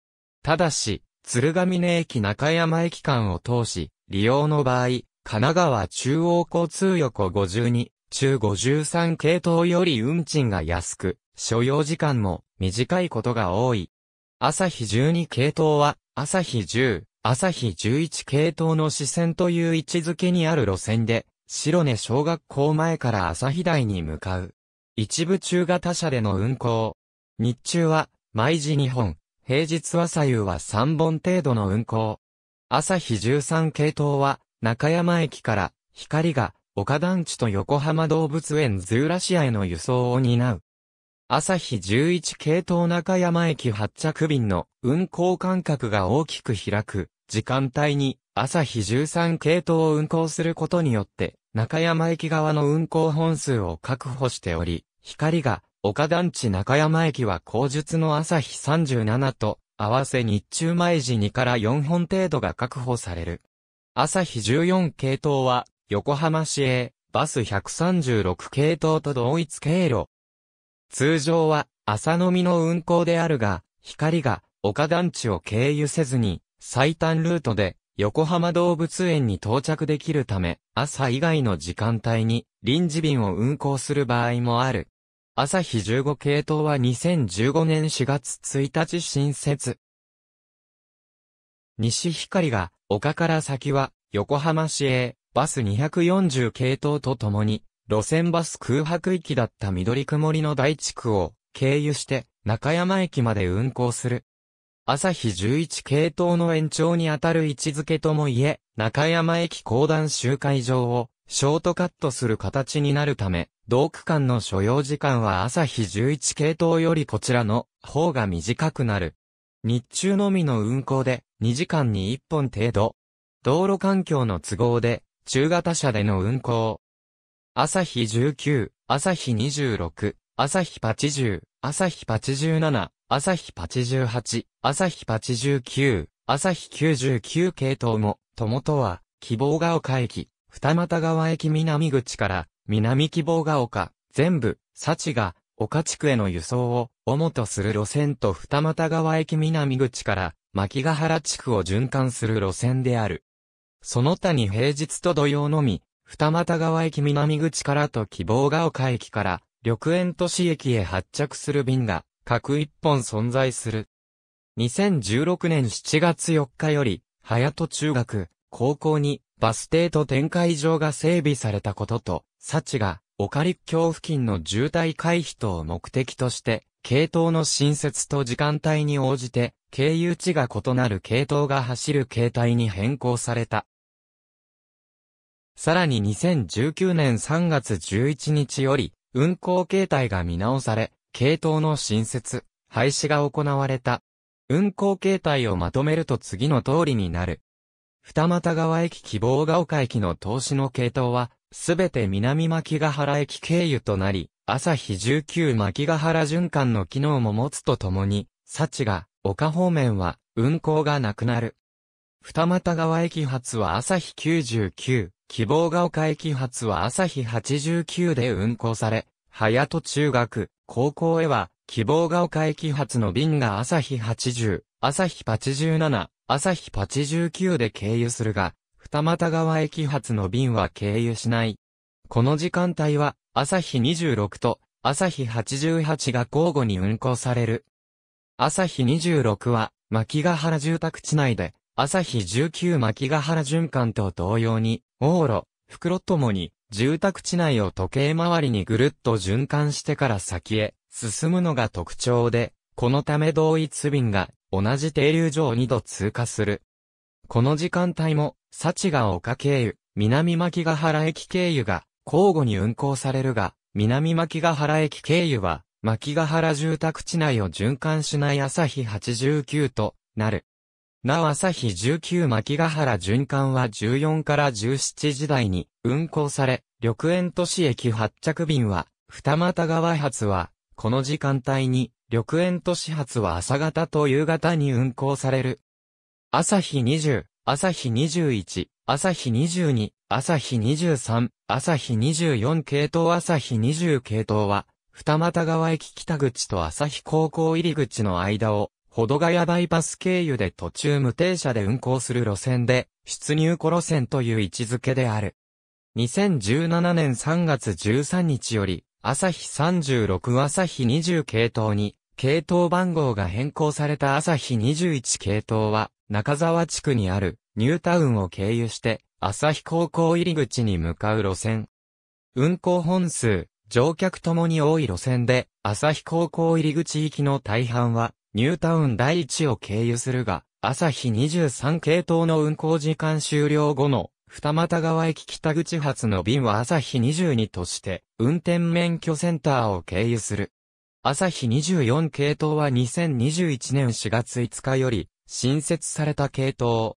ただし、鶴ヶ峰駅中山駅間を通し、利用の場合、神奈川中央交通横52、中53系統より運賃が安く、所要時間も短いことが多い。朝日12系統は、朝日10、朝日11系統の支線という位置づけにある路線で、白根小学校前から朝日台に向かう。一部中型車での運行。日中は、毎時2本、平日は左右は3本程度の運行。朝日13系統は、中山駅から、光が、岡団地と横浜動物園ズーラシアへの輸送を担う。朝日11系統中山駅発着便の運行間隔が大きく開く時間帯に朝日13系統を運行することによって中山駅側の運行本数を確保しており、光が岡団地中山駅は後述の朝日37と合わせ日中前時2から4本程度が確保される。朝日14系統は横浜市営バス136系統と同一経路通常は朝飲みの運行であるが、光が丘団地を経由せずに最短ルートで横浜動物園に到着できるため、朝以外の時間帯に臨時便を運行する場合もある。朝日15系統は2015年4月1日新設。西光が丘から先は横浜市営バス240系統とともに路線バス空白域だった緑曇りの大地区を経由して中山駅まで運行する。朝日11系統の延長にあたる位置づけともいえ、中山駅高段集会場をショートカットする形になるため、同区間の所要時間は朝日11系統よりこちらの方が短くなる。日中のみの運行で2時間に1本程度。道路環境の都合で中型車での運行、朝日19、朝日26、朝日80、朝日87、朝日88、朝日89、朝日99系統も、ともとは、希望が丘駅、二股川駅南口から、南希望が丘、全部、幸が、丘地区への輸送を、主とする路線と二股川駅南口から、牧ヶ原地区を循環する路線である。その他に平日と土曜のみ、二俣川駅南口からと希望が丘駅から緑園都市駅へ発着する便が各一本存在する。2016年7月4日より、早戸中学、高校にバス停と展開場が整備されたことと、幸が、オカリ橋付近の渋滞回避等を目的として、系統の新設と時間帯に応じて、経由地が異なる系統が走る形態に変更された。さらに2019年3月11日より、運行形態が見直され、系統の新設、廃止が行われた。運行形態をまとめると次の通りになる。二股川駅希望が丘駅の投資の系統は、すべて南牧ヶ原駅経由となり、朝日19牧ヶ原循環の機能も持つとともに、幸が、丘方面は、運行がなくなる。二股川駅発は朝日99、希望が丘駅発は朝日89で運行され、早と中学、高校へは、希望が丘駅発の便が朝日80、朝日87、朝日89で経由するが、二俣川駅発の便は経由しない。この時間帯は、朝日26と、朝日88が交互に運行される。朝日26は、牧ヶ原住宅地内で、朝日19巻ヶ原循環と同様に、往路、袋ともに、住宅地内を時計回りにぐるっと循環してから先へ、進むのが特徴で、このため同一便が、同じ停留所を2度通過する。この時間帯も、幸が丘経由、南牧ヶ原駅経由が、交互に運行されるが、南牧ヶ原駅経由は、牧ヶ原住宅地内を循環しない朝日89となる。なお朝日19牧ヶ原循環は14から17時台に運行され、緑園都市駅発着便は、二股川発は、この時間帯に、緑園都市発は朝方と夕方に運行される。朝日20、朝日21、朝日22、朝日23、朝日24系統朝日20系統は、二股川駅北口と朝日高校入り口の間をほどがやバイパス経由で途中無停車で運行する路線で、出入庫路線という位置づけである。2017年3月13日より、朝日36朝日20系統に、系統番号が変更された朝日21系統は、中沢地区にあるニュータウンを経由して、朝日高校入り口に向かう路線。運行本数、乗客ともに多い路線で、朝日高校入り口行きの大半は、ニュータウン第一を経由するが、朝日23系統の運行時間終了後の二俣川駅北口発の便は朝日22として、運転免許センターを経由する。朝日24系統は2021年4月5日より、新設された系統。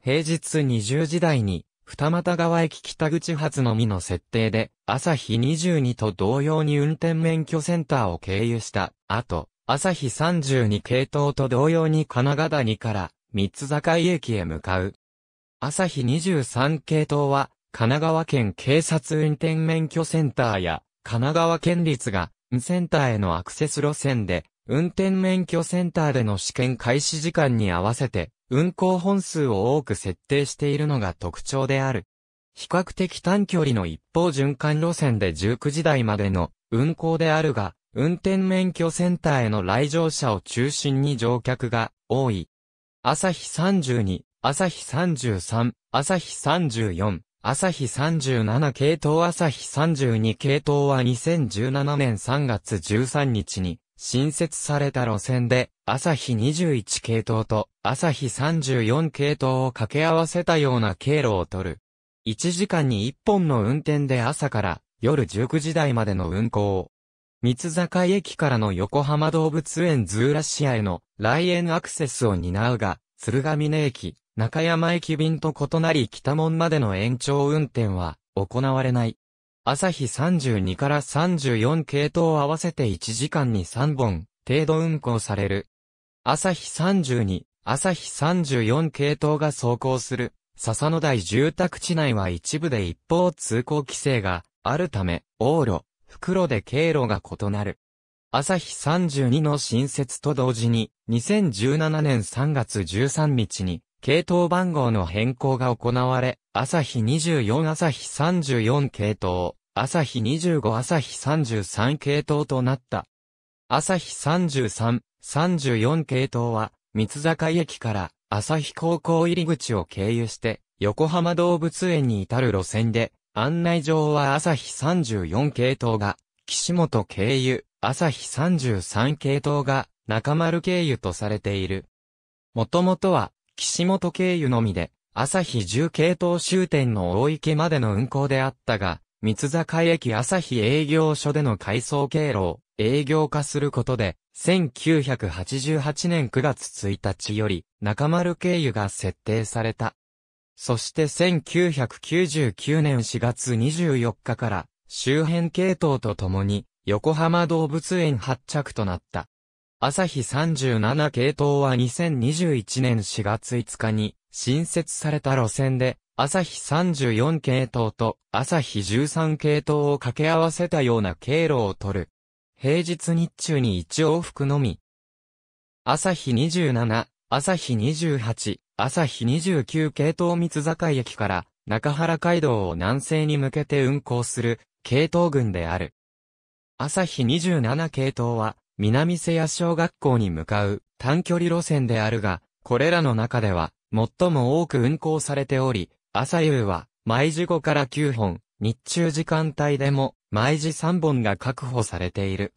平日20時台に、二俣川駅北口発のみの設定で、朝日22と同様に運転免許センターを経由した後、朝日32系統と同様に金川谷から三つ境駅へ向かう。朝日23系統は、神奈川県警察運転免許センターや、神奈川県立が、センターへのアクセス路線で、運転免許センターでの試験開始時間に合わせて、運行本数を多く設定しているのが特徴である。比較的短距離の一方循環路線で19時台までの運行であるが、運転免許センターへの来場者を中心に乗客が多い。朝日32、朝日33、朝日34、朝日37系統朝日32系統は2017年3月13日に新設された路線で、朝日21系統と朝日34系統を掛け合わせたような経路を取る。1時間に1本の運転で朝から夜19時台までの運行。を三坂駅からの横浜動物園ズーラシアへの来園アクセスを担うが、鶴ヶ峰駅、中山駅便と異なり北門までの延長運転は行われない。朝日32から34系統合わせて1時間に3本程度運行される。朝日32、朝日34系統が走行する笹野台住宅地内は一部で一方通行規制があるため、往路、袋で経路が異なる。朝日32の新設と同時に、2017年3月13日に、系統番号の変更が行われ、朝日24朝日34系統、朝日25朝日33系統となった。朝日33、34系統は、三坂駅から朝日高校入り口を経由して、横浜動物園に至る路線で、案内状は朝日34系統が、岸本経由、朝日33系統が、中丸経由とされている。もともとは、岸本経由のみで、朝日10系統終点の大池までの運行であったが、三坂駅朝日営業所での改装経路を営業化することで、1988年9月1日より中丸経由が設定された。そして1999年4月24日から、周辺系統と共に、横浜動物園発着となった。朝日37系統は2021年4月5日に、新設された路線で、朝日34系統と朝日13系統を掛け合わせたような経路を取る。平日日中に1往復のみ。朝日27、朝日28、朝日29系統三坂駅から中原街道を南西に向けて運行する系統群である。朝日27系統は南瀬谷小学校に向かう短距離路線であるが、これらの中では最も多く運行されており、朝夕は毎時5から9本、日中時間帯でも毎時3本が確保されている。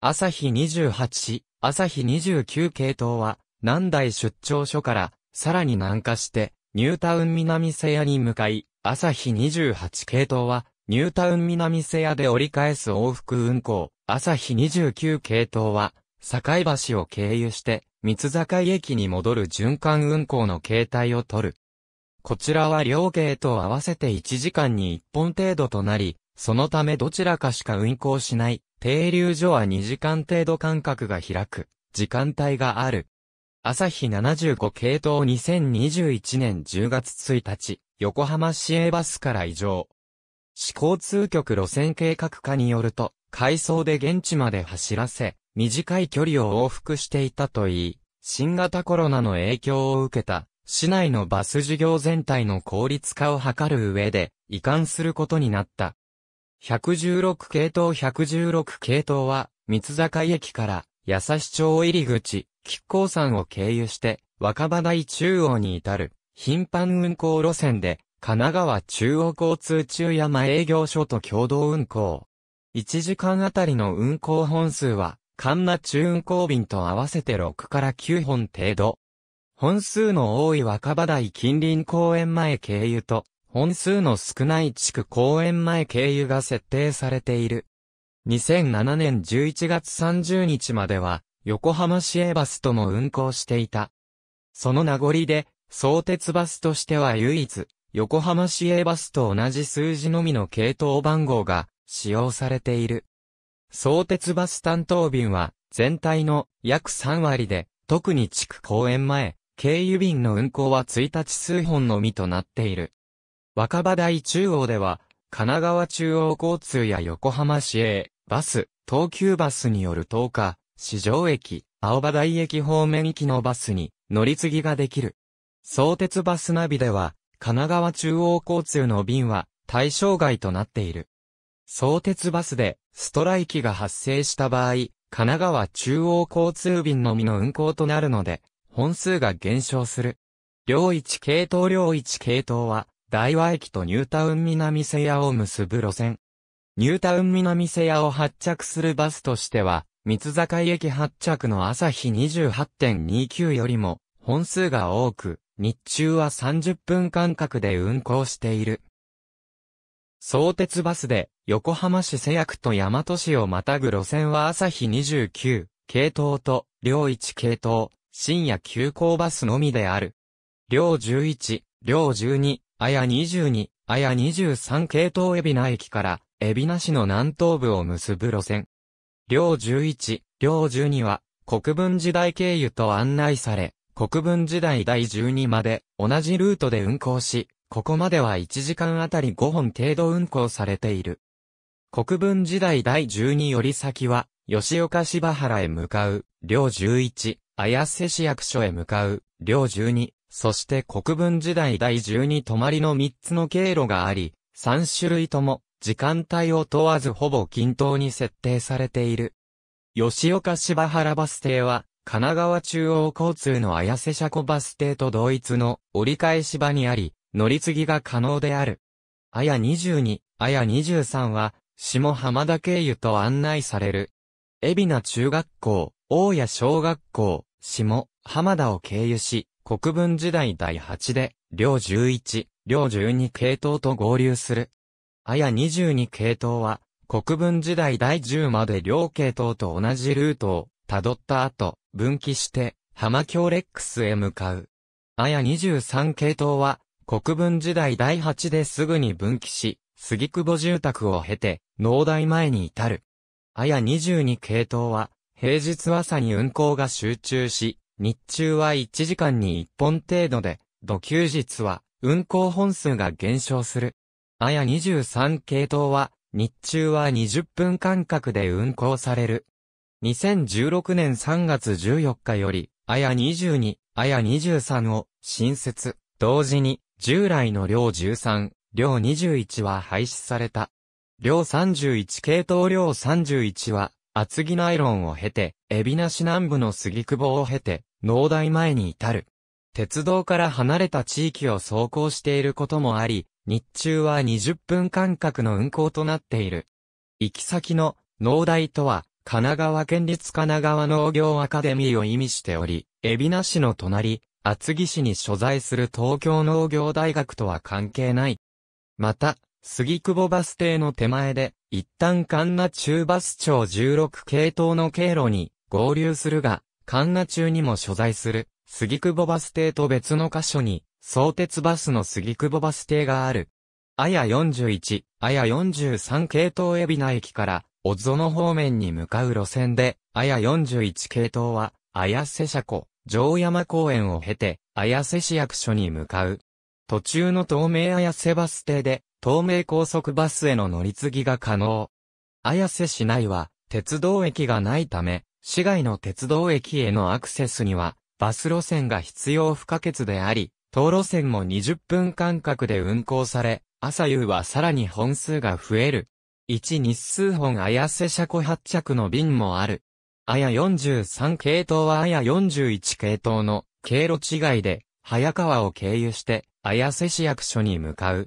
朝日28、朝日29系統は、南台出張所からさらに南下して、ニュータウン南瀬谷に向かい、朝日28系統は、ニュータウン南瀬谷で折り返す往復運行、朝日29系統は、境橋を経由して、三坂駅に戻る循環運行の形態を取る。こちらは両系と合わせて1時間に1本程度となり、そのためどちらかしか運行しない、停留所は2時間程度間隔が開く、時間帯がある。朝日75系統2021年10月1日、横浜市営バスから異常。市交通局路線計画課によると、改装で現地まで走らせ、短い距離を往復していたといい、新型コロナの影響を受けた、市内のバス事業全体の効率化を図る上で、移管することになった。116系統116系統は、三坂駅から、八橋町入り口、吉光山を経由して、若葉台中央に至る、頻繁運行路線で、神奈川中央交通中山営業所と共同運行。1時間あたりの運行本数は、神奈中運行便と合わせて6から9本程度。本数の多い若葉台近隣公園前経由と、本数の少ない地区公園前経由が設定されている。2007年11月30日までは、横浜市営バスとも運行していた。その名残で、相鉄バスとしては唯一、横浜市営バスと同じ数字のみの系統番号が使用されている。相鉄バス担当便は全体の約3割で、特に地区公園前、経由便の運行は1日数本のみとなっている。若葉台中央では、神奈川中央交通や横浜市営、バス、東急バスによる10日、市場駅、青葉台駅方面行きのバスに乗り継ぎができる。相鉄バスナビでは、神奈川中央交通の便は対象外となっている。相鉄バスでストライキが発生した場合、神奈川中央交通便のみの運行となるので、本数が減少する。両一系統両一系統は、大和駅とニュータウン南瀬屋を結ぶ路線。ニュータウン南瀬屋を発着するバスとしては、三坂駅発着の朝日28.29よりも本数が多く、日中は30分間隔で運行している。相鉄バスで横浜市瀬谷区と大和市をまたぐ路線は朝日29系統と両1系統、深夜急行バスのみである。両11、両12、あや22、あや23系統海老名駅から海老名市の南東部を結ぶ路線。両11、両12は、国分時代経由と案内され、国分時代第12まで同じルートで運行し、ここまでは1時間あたり5本程度運行されている。国分時代第12より先は、吉岡柴原へ向かう、両11、綾瀬市役所へ向かう、両12、そして国分時代第12泊まりの3つの経路があり、3種類とも時間帯を問わずほぼ均等に設定されている。吉岡柴原バス停は、神奈川中央交通の綾瀬車庫バス停と同一の折り返し場にあり、乗り継ぎが可能である。綾22、綾23は、下浜田経由と案内される。海老名中学校、大谷小学校、下浜田を経由し、国分時代第8で、両11、両12系統と合流する。あや22系統は、国分時代第10まで両系統と同じルートを辿った後、分岐して、浜京レックスへ向かう。あや23系統は、国分時代第8ですぐに分岐し、杉久保住宅を経て、農大前に至る。あや22系統は、平日朝に運行が集中し、日中は1時間に1本程度で、土休日は運行本数が減少する。あや23系統は、日中は20分間隔で運行される。2016年3月14日より、あや22、あや23を新設。同時に、従来の両13、両21は廃止された。両31系統両31は、厚木ナイロンを経て、海老名市南部の杉久保を経て、農大前に至る。鉄道から離れた地域を走行していることもあり、日中は20分間隔の運行となっている。行き先の農大とは、神奈川県立神奈川農業アカデミーを意味しており、海老名市の隣、厚木市に所在する東京農業大学とは関係ない。また、杉久保バス停の手前で、一旦神奈中バス町16系統の経路に合流するが、神奈中にも所在する杉久保バス停と別の箇所に相鉄バスの杉久保バス停がある。あや41、あや43系統海老名駅から、小園方面に向かう路線で、あや41系統は、綾瀬車庫、城山公園を経て、綾瀬市役所に向かう。途中の東名綾瀬バス停で、東名高速バスへの乗り継ぎが可能。綾瀬市内は、鉄道駅がないため、市外の鉄道駅へのアクセスには、バス路線が必要不可欠であり、東路線も20分間隔で運行され、朝夕はさらに本数が増える。1日数本綾瀬車庫発着の便もある。綾43系統は綾41系統の経路違いで、早川を経由して綾瀬市役所に向かう。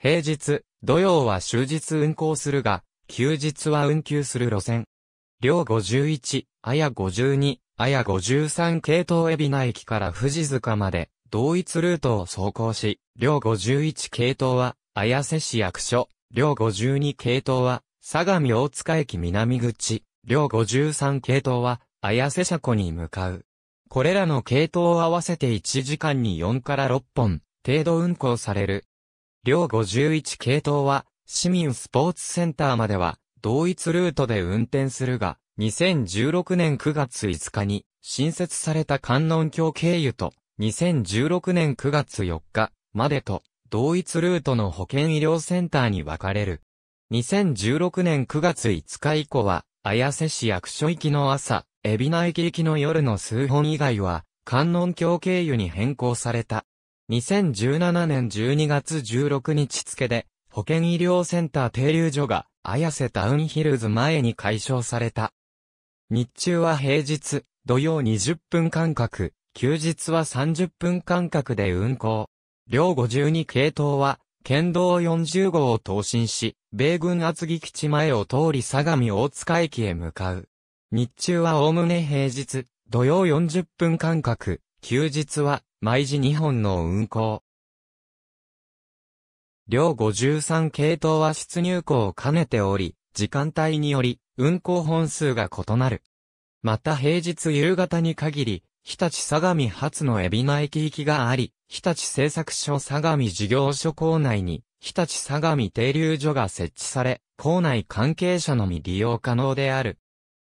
平日、土曜は終日運行するが、休日は運休する路線。両51、綾52、綾53系統海老名駅から富士塚まで、同一ルートを走行し、両51系統は、綾瀬市役所、両52系統は、相模大塚駅南口、両53系統は、綾瀬車庫に向かう。これらの系統を合わせて1時間に4から6本、程度運行される。両51系統は、市民スポーツセンターまでは、同一ルートで運転するが、2016年9月5日に、新設された観音橋経由と、2016年9月4日までと同一ルートの保健医療センターに分かれる。2016年9月5日以降は、綾瀬市役所行きの朝、海老名駅行きの夜の数本以外は、観音橋経由に変更された。2017年12月16日付で、保健医療センター停留所が、綾瀬タウンヒルズ前に解消された。日中は平日、土曜20分間隔、休日は30分間隔で運行。両52系統は、県道40号を通信し、米軍厚木基地前を通り相模大塚駅へ向かう。日中はおおむね平日、土曜40分間隔、休日は毎時2本の運行。両53系統は出入港を兼ねており、時間帯により運行本数が異なる。また平日夕方に限り、日立相模発の海老名駅行きがあり、日立製作所相模事業所構内に、日立相模停留所が設置され、構内関係者のみ利用可能である。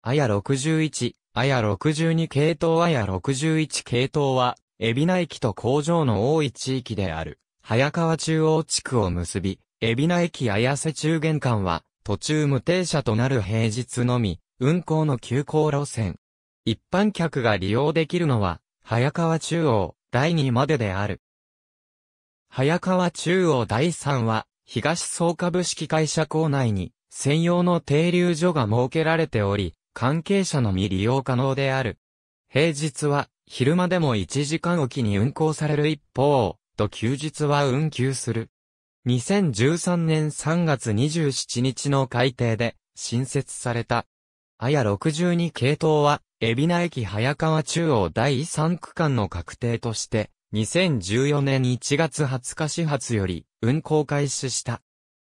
あや61、あや62系統あや61系統は、海老名駅と工場の多い地域である、早川中央地区を結び、海老名駅綾瀬中玄関は、途中無停車となる平日のみ、運行の急行路線。一般客が利用できるのは、早川中央第2までである。早川中央第3は、東総株式会社構内に、専用の停留所が設けられており、関係者のみ利用可能である。平日は、昼間でも1時間おきに運行される一方、と休日は運休する。2013年3月27日の改定で、新設されたあや62系統は、海老名駅早川中央第3区間の確定として、2014年1月20日始発より運行開始した。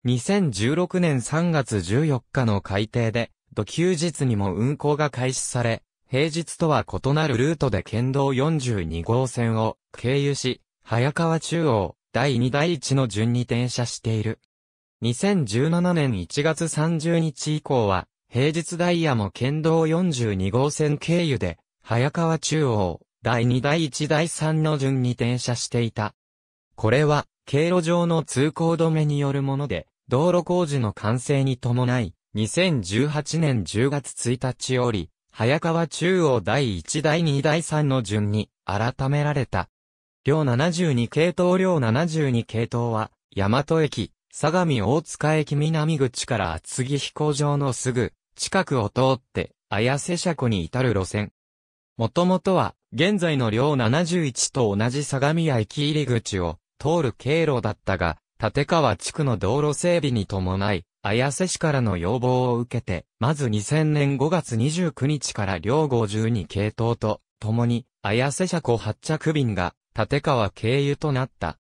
2016年3月14日の改定で、土休日にも運行が開始され、平日とは異なるルートで県道42号線を経由し、早川中央、第2第1の順に転車している。2017年1月30日以降は、平日ダイヤも県道42号線経由で、早川中央、第2第1第3の順に停車していた。これは、経路上の通行止めによるもので、道路工事の完成に伴い、2018年10月1日より、早川中央第1第2第3の順に改められた。両72系統両72系統は、大和駅、相模大塚駅南口から厚木飛行場のすぐ近くを通って、綾瀬車庫に至る路線。もともとは、現在の両71と同じ相模屋駅入り口を通る経路だったが、立川地区の道路整備に伴い、綾瀬市からの要望を受けて、まず2000年5月29日から両52系統と、共に、綾瀬車庫発着便が、立川経由となった。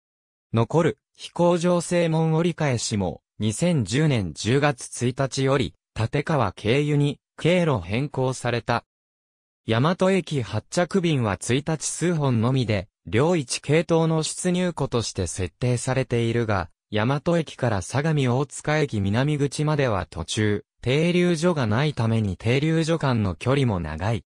残る、飛行場正門折り返しも、2010年10月1日より、立川経由に経路変更された。大和駅発着便は1日数本のみで、両一系統の出入庫として設定されているが、大和駅から相模大塚駅南口までは途中、停留所がないために停留所間の距離も長い。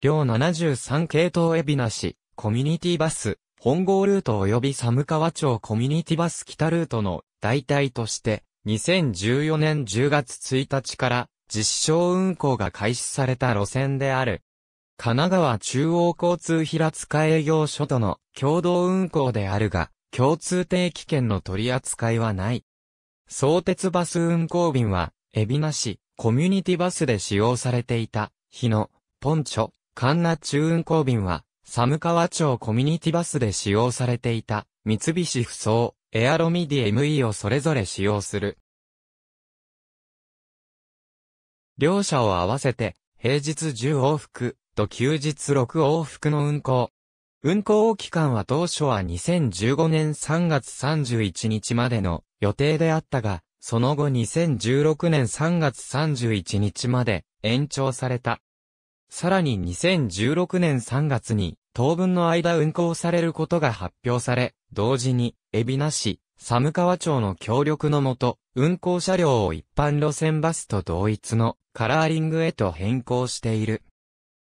両73系統海老名市、コミュニティバス、本郷ルート及び寒川町コミュニティバス北ルートの代替として、2014年10月1日から実証運行が開始された路線である。神奈川中央交通平塚営業所との共同運行であるが、共通定期券の取り扱いはない。相鉄バス運行便は、海老名市、コミュニティバスで使用されていた、日野、ポンチョ、神奈中運行便は、寒川町コミュニティバスで使用されていた、三菱不走、エアロミディ ME をそれぞれ使用する。両者を合わせて、平日10往復と休日6往復の運行。運行期間は当初は2015年3月31日までの予定であったが、その後2016年3月31日まで延長された。さらに2016年3月に当分の間運行されることが発表され、同時に、海老名市、寒川町の協力のもと、運行車両を一般路線バスと同一のカラーリングへと変更している。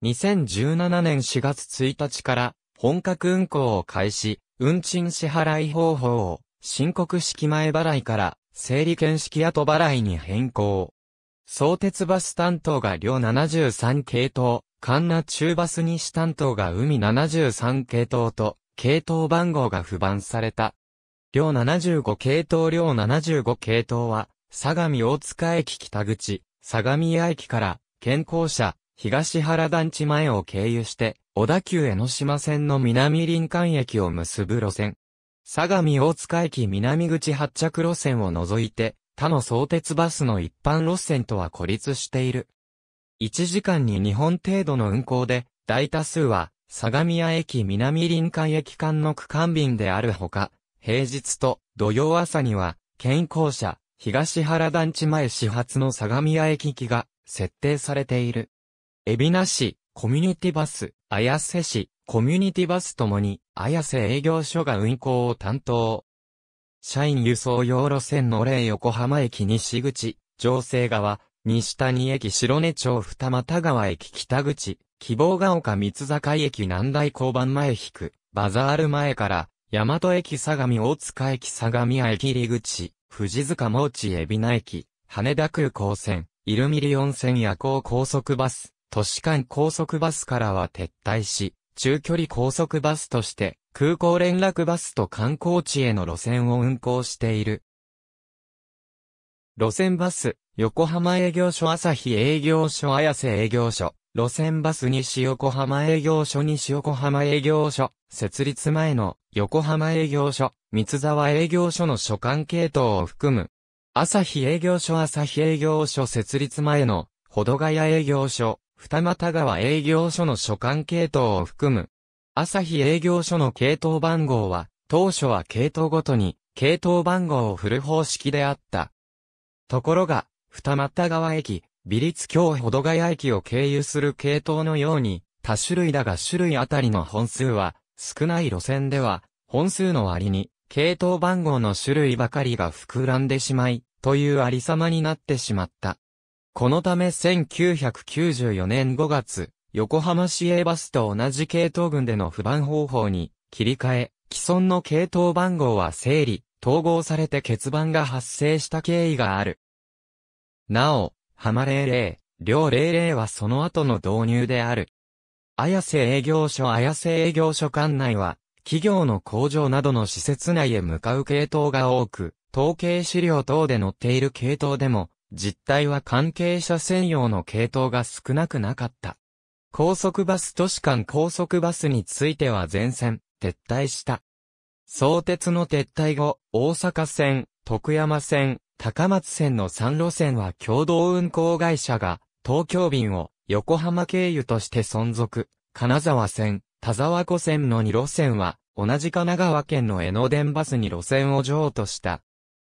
2017年4月1日から本格運行を開始、運賃支払い方法を申告式前払いから整理券式後払いに変更。相鉄バス担当が両73系統、神那中バス西担当が海73系統と系統番号が付番された。両75系統両75系統は、相模大塚駅北口、相模屋駅から、健康者、東原団地前を経由して、小田急江ノ島線の南林間駅を結ぶ路線。相模大塚駅南口発着路線を除いて、他の相鉄バスの一般路線とは孤立している。1時間に2本程度の運行で、大多数は相模屋駅南林間駅間の区間便であるほか、平日と土曜朝には、健康者、東原団地前始発の相模屋駅行きが設定されている。海老名市、コミュニティバス、綾瀬市、コミュニティバスともに、綾瀬営業所が運行を担当。社員輸送用路線の例横浜駅西口、城西側、西谷駅白根町二俣川駅北口、希望が丘三坂駅南大交番前引く、バザール前から、大和駅相模大塚駅相模屋駅入口、藤塚も地海老名駅、羽田空港線、イルミリオン線夜行高速バス、都市間高速バスからは撤退し、中距離高速バスとして、空港連絡バスと観光地への路線を運行している。路線バス、横浜営業所朝日営業所綾瀬営業所、路線バス西横浜営業所西横浜営業所、設立前の横浜営業所、三沢営業所の所管系統を含む、朝日営業所朝日営業所設立前の、保土ヶ谷営業所、二俣川営業所の所管系統を含む、朝日営業所の系統番号は、当初は系統ごとに、系統番号を振る方式であった。ところが、二俣川駅、美律京保土ヶ谷駅を経由する系統のように、多種類だが種類あたりの本数は、少ない路線では、本数の割に、系統番号の種類ばかりが膨らんでしまい、というありさまになってしまった。このため1994年5月、横浜市営バスと同じ系統群での不番方法に切り替え、既存の系統番号は整理、統合されて欠番が発生した経緯がある。なお、浜零零、両零零はその後の導入である。綾瀬営業所綾瀬営業所管内は、企業の工場などの施設内へ向かう系統が多く、統計資料等で載っている系統でも、実態は関係者専用の系統が少なくなかった。高速バス都市間高速バスについては全線、撤退した。相鉄の撤退後、大阪線、徳山線、高松線の3路線は共同運行会社が、東京便を横浜経由として存続。金沢線、田沢湖線の2路線は、同じ神奈川県の江ノ電バスに路線を譲渡した。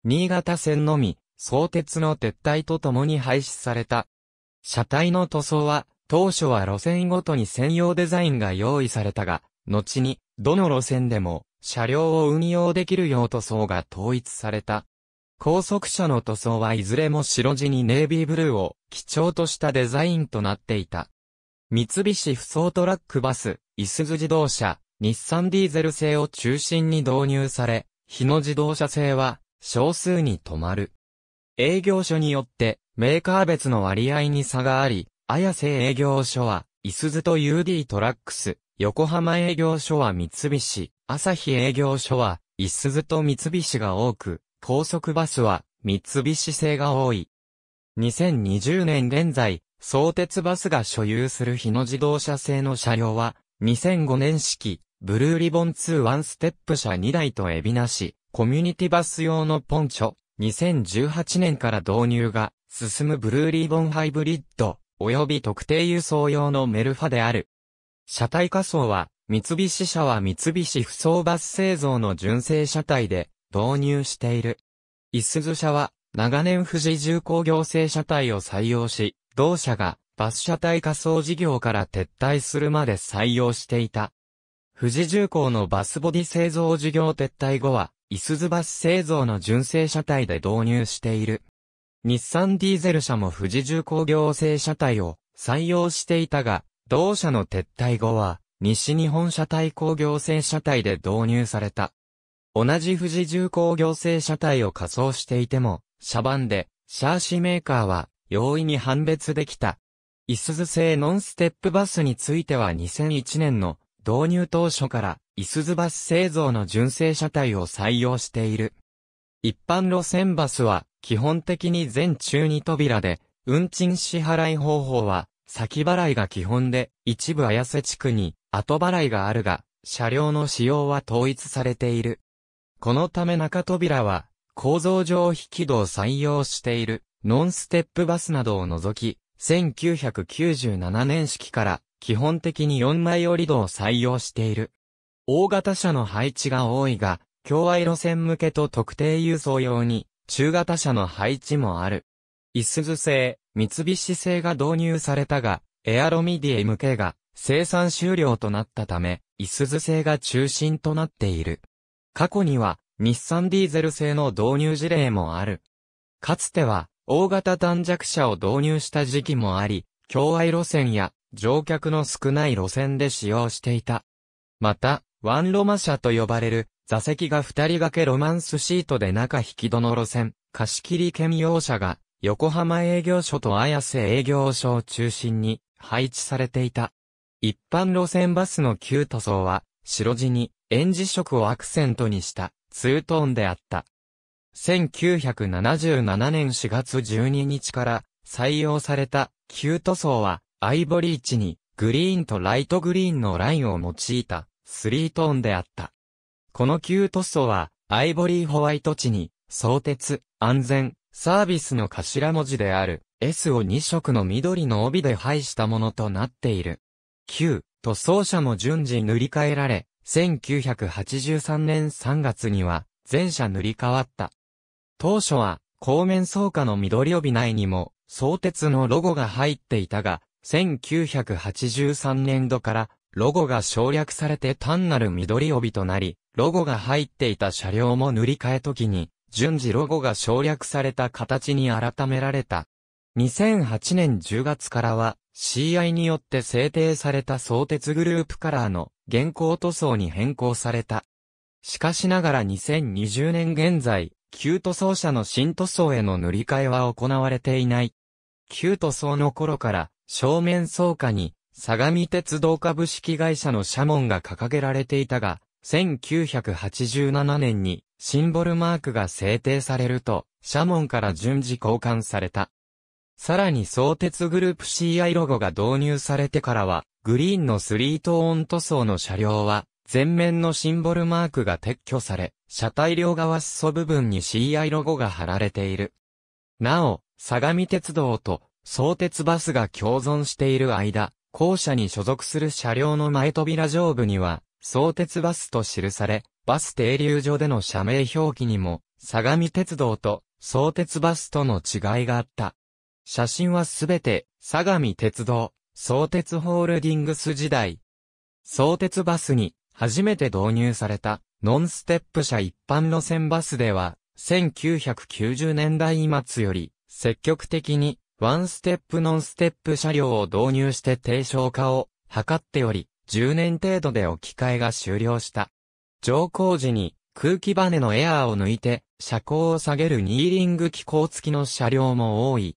新潟線のみ、相鉄の撤退とともに廃止された。車体の塗装は、当初は路線ごとに専用デザインが用意されたが、後に、どの路線でも、車両を運用できるよう塗装が統一された。高速車の塗装はいずれも白地にネイビーブルーを基調としたデザインとなっていた。三菱不走トラックバス、いすゞ自動車、日産ディーゼル製を中心に導入され、日野自動車製は少数に止まる。営業所によってメーカー別の割合に差があり、綾瀬営業所は、いすずと UD トラックス、横浜営業所は三菱、朝日営業所は、いすずと三菱が多く、高速バスは三菱製が多い。2020年現在、相鉄バスが所有する日野自動車製の車両は、2005年式、ブルーリボン2ワンステップ車2台とエビナ市、コミュニティバス用のポンチョ、2018年から導入が進むブルーリボンハイブリッド、及び特定輸送用のメルファである。車体仮想は、三菱車は三菱不走バス製造の純正車体で、導入している。イスズ社は、長年富士重工業製車体を採用し、同社がバス車体仮想事業から撤退するまで採用していた。富士重工のバスボディ製造事業撤退後は、イスズバス製造の純正車体で導入している。日産ディーゼル社も富士重工業製車体を採用していたが、同社の撤退後は、西日本車体工業製車体で導入された。同じ富士重工業製車体を仮装していても、車番で、シャーシメーカーは容易に判別できた。イスズ製ノンステップバスについては2001年の導入当初から、イスズバス製造の純正車体を採用している。一般路線バスは、基本的に全中に扉で、運賃支払い方法は、先払いが基本で、一部綾瀬地区に後払いがあるが、車両の使用は統一されている。このため中扉は、構造上非軌道採用している、ノンステップバスなどを除き、1997年式から基本的に4枚折り戸を採用している。大型車の配置が多いが、境外路線向けと特定輸送用に、中型車の配置もある。イスズ製、三菱製が導入されたが、エアロミディエ向けが生産終了となったため、イスズ製が中心となっている。過去には、日産ディーゼル製の導入事例もある。かつては、大型短弱車を導入した時期もあり、境愛路線や乗客の少ない路線で使用していた。また、ワンロマ車と呼ばれる、座席が二人掛けロマンスシートで中引き戸の路線、貸切兼用車が、横浜営業所と綾瀬営業所を中心に配置されていた。一般路線バスの旧塗装は、白地に演ン色をアクセントにしたツートーンであった。1977年4月12日から採用された旧塗装はアイボリーチにグリーンとライトグリーンのラインを用いたスリートーンであった。この旧塗装はアイボリーホワイト地に相鉄、安全、サービスの頭文字である S を2色の緑の帯で配したものとなっている。旧塗装車も順次塗り替えられ、1983年3月には全車塗り替わった。当初は、後面草下の緑帯内にも、相鉄のロゴが入っていたが、1983年度から、ロゴが省略されて単なる緑帯となり、ロゴが入っていた車両も塗り替え時に、順次ロゴが省略された形に改められた。2008年10月からは、CI によって制定された相鉄グループカラーの現行塗装に変更された。しかしながら2020年現在、旧塗装車の新塗装への塗り替えは行われていない。旧塗装の頃から正面倉下に相模鉄道株式会社の社門が掲げられていたが、1987年にシンボルマークが制定されると、社門から順次交換された。さらに相鉄グループ CI ロゴが導入されてからは、グリーンのスリートオン塗装の車両は、前面のシンボルマークが撤去され、車体両側裾部分に CI ロゴが貼られている。なお、相模鉄道と相鉄バスが共存している間、校舎に所属する車両の前扉上部には、相鉄バスと記され、バス停留所での社名表記にも、相模鉄道と相鉄バスとの違いがあった。写真はすべて、相模鉄道、相鉄ホールディングス時代。相鉄バスに、初めて導入された、ノンステップ車一般路線バスでは、1990年代末より、積極的に、ワンステップノンステップ車両を導入して低床化を図っており、10年程度で置き換えが終了した。乗降時に空気バネのエアーを抜いて車高を下げるニーリング機構付きの車両も多い。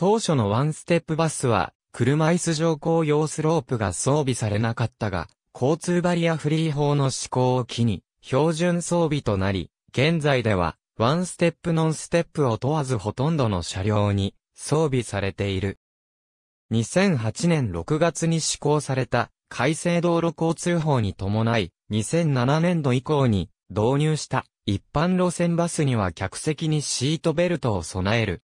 当初のワンステップバスは、車椅子乗降用スロープが装備されなかったが、交通バリアフリー法の施行を機に、標準装備となり、現在では、ワンステップノンステップを問わずほとんどの車両に装備されている。2008年6月に施行された改正道路交通法に伴い、2007年度以降に導入した一般路線バスには客席にシートベルトを備える。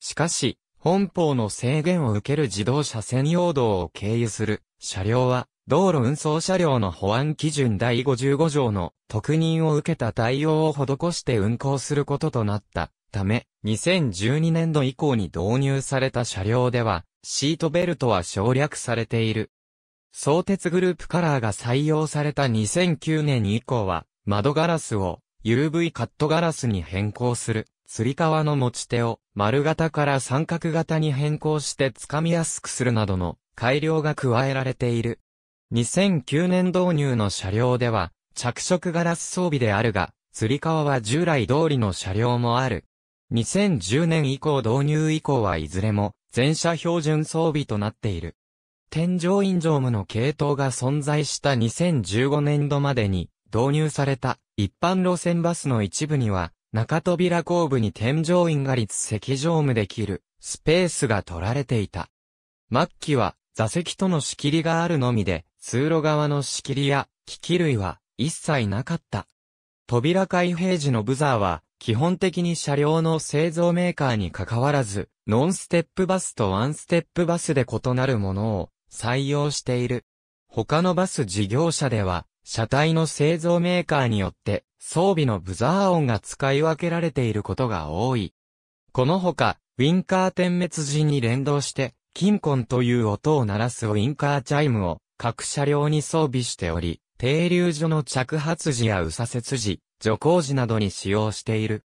しかし、本法の制限を受ける自動車専用道を経由する車両は、道路運送車両の保安基準第55条の特任を受けた対応を施して運行することとなったため、2012年度以降に導入された車両では、シートベルトは省略されている。相鉄グループカラーが採用された2009年以降は、窓ガラスを UV カットガラスに変更する、つり革の持ち手を丸型から三角型に変更して掴みやすくするなどの改良が加えられている。2009年導入の車両では、着色ガラス装備であるが、吊り革は従来通りの車両もある。2010年以降導入以降はいずれも、全車標準装備となっている。天井インジの系統が存在した2015年度までに導入された一般路線バスの一部には中扉後部に天井員が立席乗務できるスペースが取られていた。末期は座席との仕切りがあるのみで、通路側の仕切りや機器類は一切なかった。扉開閉時のブザーは、基本的に車両の製造メーカーに関わらず、ノンステップバスとワンステップバスで異なるものを採用している。他のバス事業者では、車体の製造メーカーによって装備のブザー音が使い分けられていることが多い。このほか、ウィンカー点滅時に連動して、キンコンという音を鳴らすウィンカーチャイムを各車両に装備しており、停留所の着発時や右左折時、徐行時などに使用している。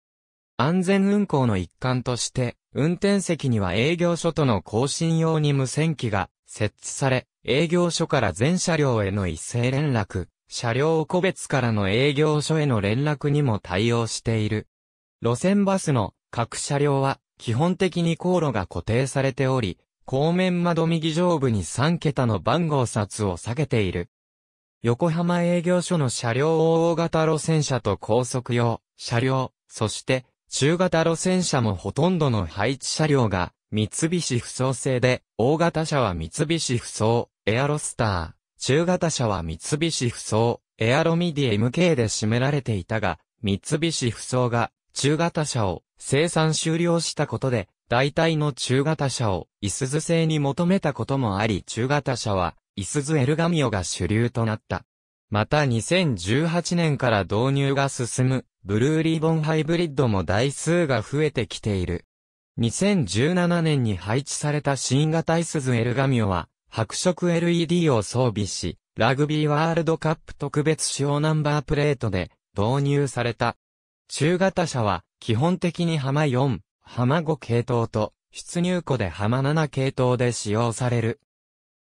安全運行の一環として、運転席には営業所との更新用に無線機が設置され、営業所から全車両への一斉連絡、車両個別からの営業所への連絡にも対応している。路線バスの各車両は基本的に航路が固定されており、後面窓右上部に3桁の番号札を避けている。横浜営業所の車両を大型路線車と高速用、車両、そして中型路線車もほとんどの配置車両が三菱不走製で、大型車は三菱不走、エアロスター、中型車は三菱不装、エアロミディ MK で占められていたが、三菱不装が中型車を生産終了したことで、大体の中型車をイスズ製に求めたこともあり中型車はイスズエルガミオが主流となった。また2018年から導入が進むブルーリボンハイブリッドも台数が増えてきている。2017年に配置された新型イスズエルガミオは白色 LED を装備し、ラグビーワールドカップ特別仕様ナンバープレートで導入された。中型車は基本的に浜4、浜5系統と出入庫で浜7系統で使用される。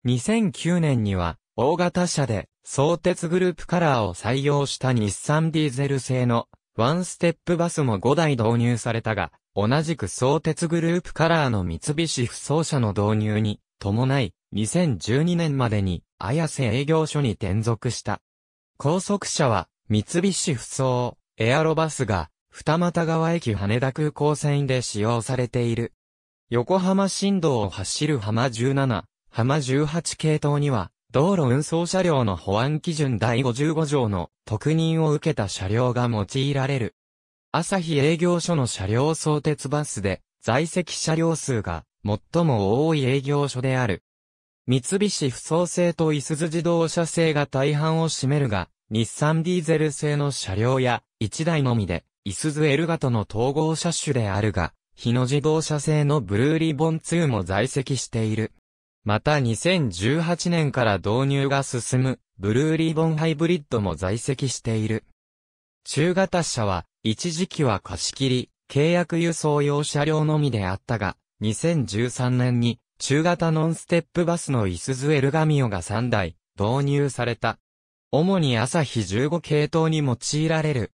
2009年には大型車で相鉄グループカラーを採用した日産ディーゼル製のワンステップバスも5台導入されたが、同じく相鉄グループカラーの三菱不走車の導入に伴い、2012年までに、綾瀬営業所に転属した。高速車は、三菱不走、エアロバスが、二俣川駅羽田空港線で使用されている。横浜新道を走る浜17、浜18系統には、道路運送車両の保安基準第55条の特任を受けた車両が用いられる。朝日営業所の車両相鉄バスで在籍車両数が最も多い営業所である。三菱不走製とイスズ自動車製が大半を占めるが、日産ディーゼル製の車両や、1台のみで、イスズエルガとの統合車種であるが、日野自動車製のブルーリボン2も在籍している。また2018年から導入が進む、ブルーリボンハイブリッドも在籍している。中型車は、一時期は貸し切り、契約輸送用車両のみであったが、2013年に中型ノンステップバスのイスズエルガミオが3台導入された。主に朝日15系統に用いられる。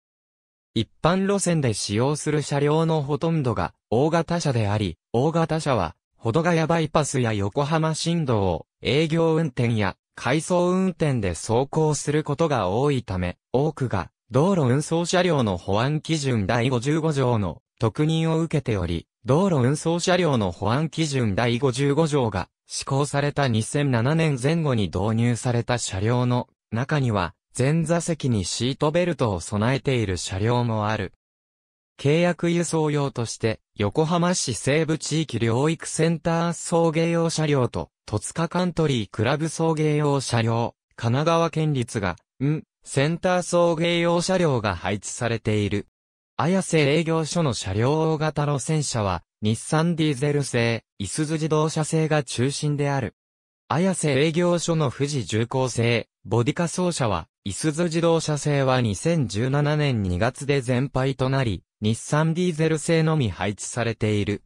一般路線で使用する車両のほとんどが大型車であり、大型車は、ほどがやバイパスや横浜新道を営業運転や回送運転で走行することが多いため、多くが道路運送車両の保安基準第55条の特任を受けており、道路運送車両の保安基準第55条が施行された2007年前後に導入された車両の中には前座席にシートベルトを備えている車両もある。契約輸送用として横浜市西部地域療育センター送迎用車両と戸塚カントリークラブ送迎用車両、神奈川県立が、ん、センター送迎用車両が配置されている。綾瀬営業所の車両大型路線車は、日産ディーゼル製、いすズ自動車製が中心である。綾瀬営業所の富士重工製、ボディカ奏者は、いすズ自動車製は2017年2月で全廃となり、日産ディーゼル製のみ配置されている。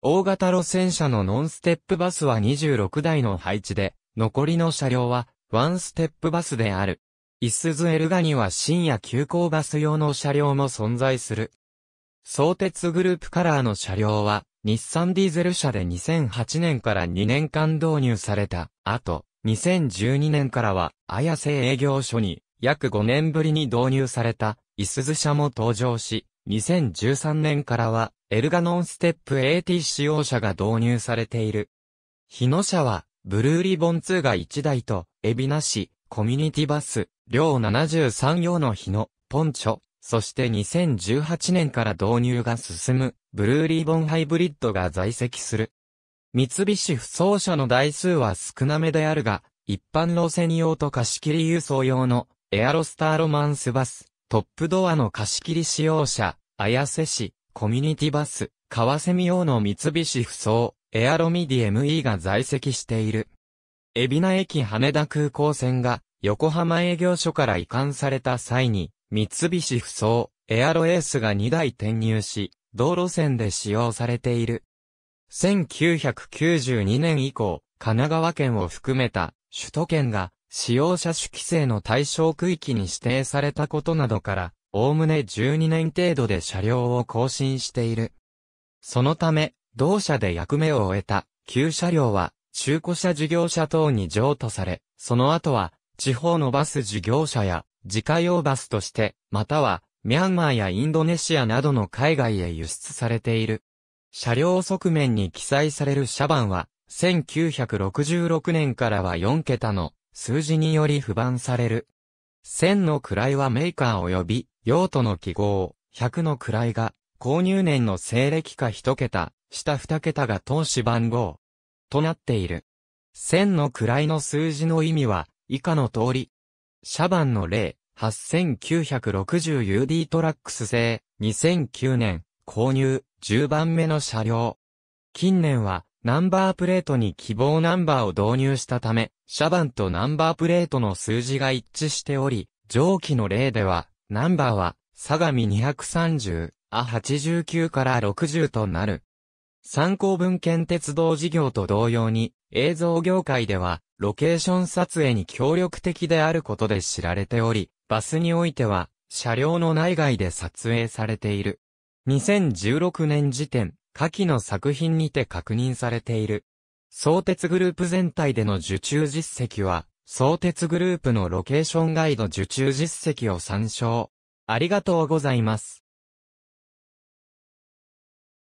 大型路線車のノンステップバスは26台の配置で、残りの車両は、ワンステップバスである。イスズエルガには深夜急行バス用の車両も存在する。相鉄グループカラーの車両は、日産ディーゼル車で2008年から2年間導入された。あと、2012年からは、綾瀬営業所に、約5年ぶりに導入された、イスズ車も登場し、2013年からは、エルガノンステップ AT 使用車が導入されている。日野車は、ブルーリボン2が1台と、エビ名市、コミュニティバス、両73用の日の、ポンチョ、そして2018年から導入が進む、ブルーリーボンハイブリッドが在籍する。三菱不走車の台数は少なめであるが、一般路線用と貸し切り輸送用の、エアロスターロマンスバス、トップドアの貸し切り使用者、綾瀬市、コミュニティバス、川蝉用の三菱不走、エアロミディ ME が在籍している。海老名駅羽田空港線が横浜営業所から移管された際に、三菱不走、エアロエースが2台転入し、道路線で使用されている。1992年以降、神奈川県を含めた首都圏が使用者種規制の対象区域に指定されたことなどから、おおむね12年程度で車両を更新している。そのため、同社で役目を終えた旧車両は中古車事業者等に譲渡され、その後は、地方のバス事業者や、自家用バスとして、または、ミャンマーやインドネシアなどの海外へ輸出されている。車両側面に記載される車番は、1966年からは4桁の数字により不番される。1000の位はメーカー及び用途の記号、100の位が購入年の西暦か1桁、下2桁が投資番号、となっている。千の位の数字の意味は、以下の通り。シャバンの例、8960UD トラックス製、2009年、購入、10番目の車両。近年は、ナンバープレートに希望ナンバーを導入したため、シャバンとナンバープレートの数字が一致しており、上記の例では、ナンバーは、相模230、A89 から60となる。参考文献鉄道事業と同様に、映像業界では、ロケーション撮影に協力的であることで知られており、バスにおいては、車両の内外で撮影されている。2016年時点、下記の作品にて確認されている。相鉄グループ全体での受注実績は、相鉄グループのロケーションガイド受注実績を参照。ありがとうございます。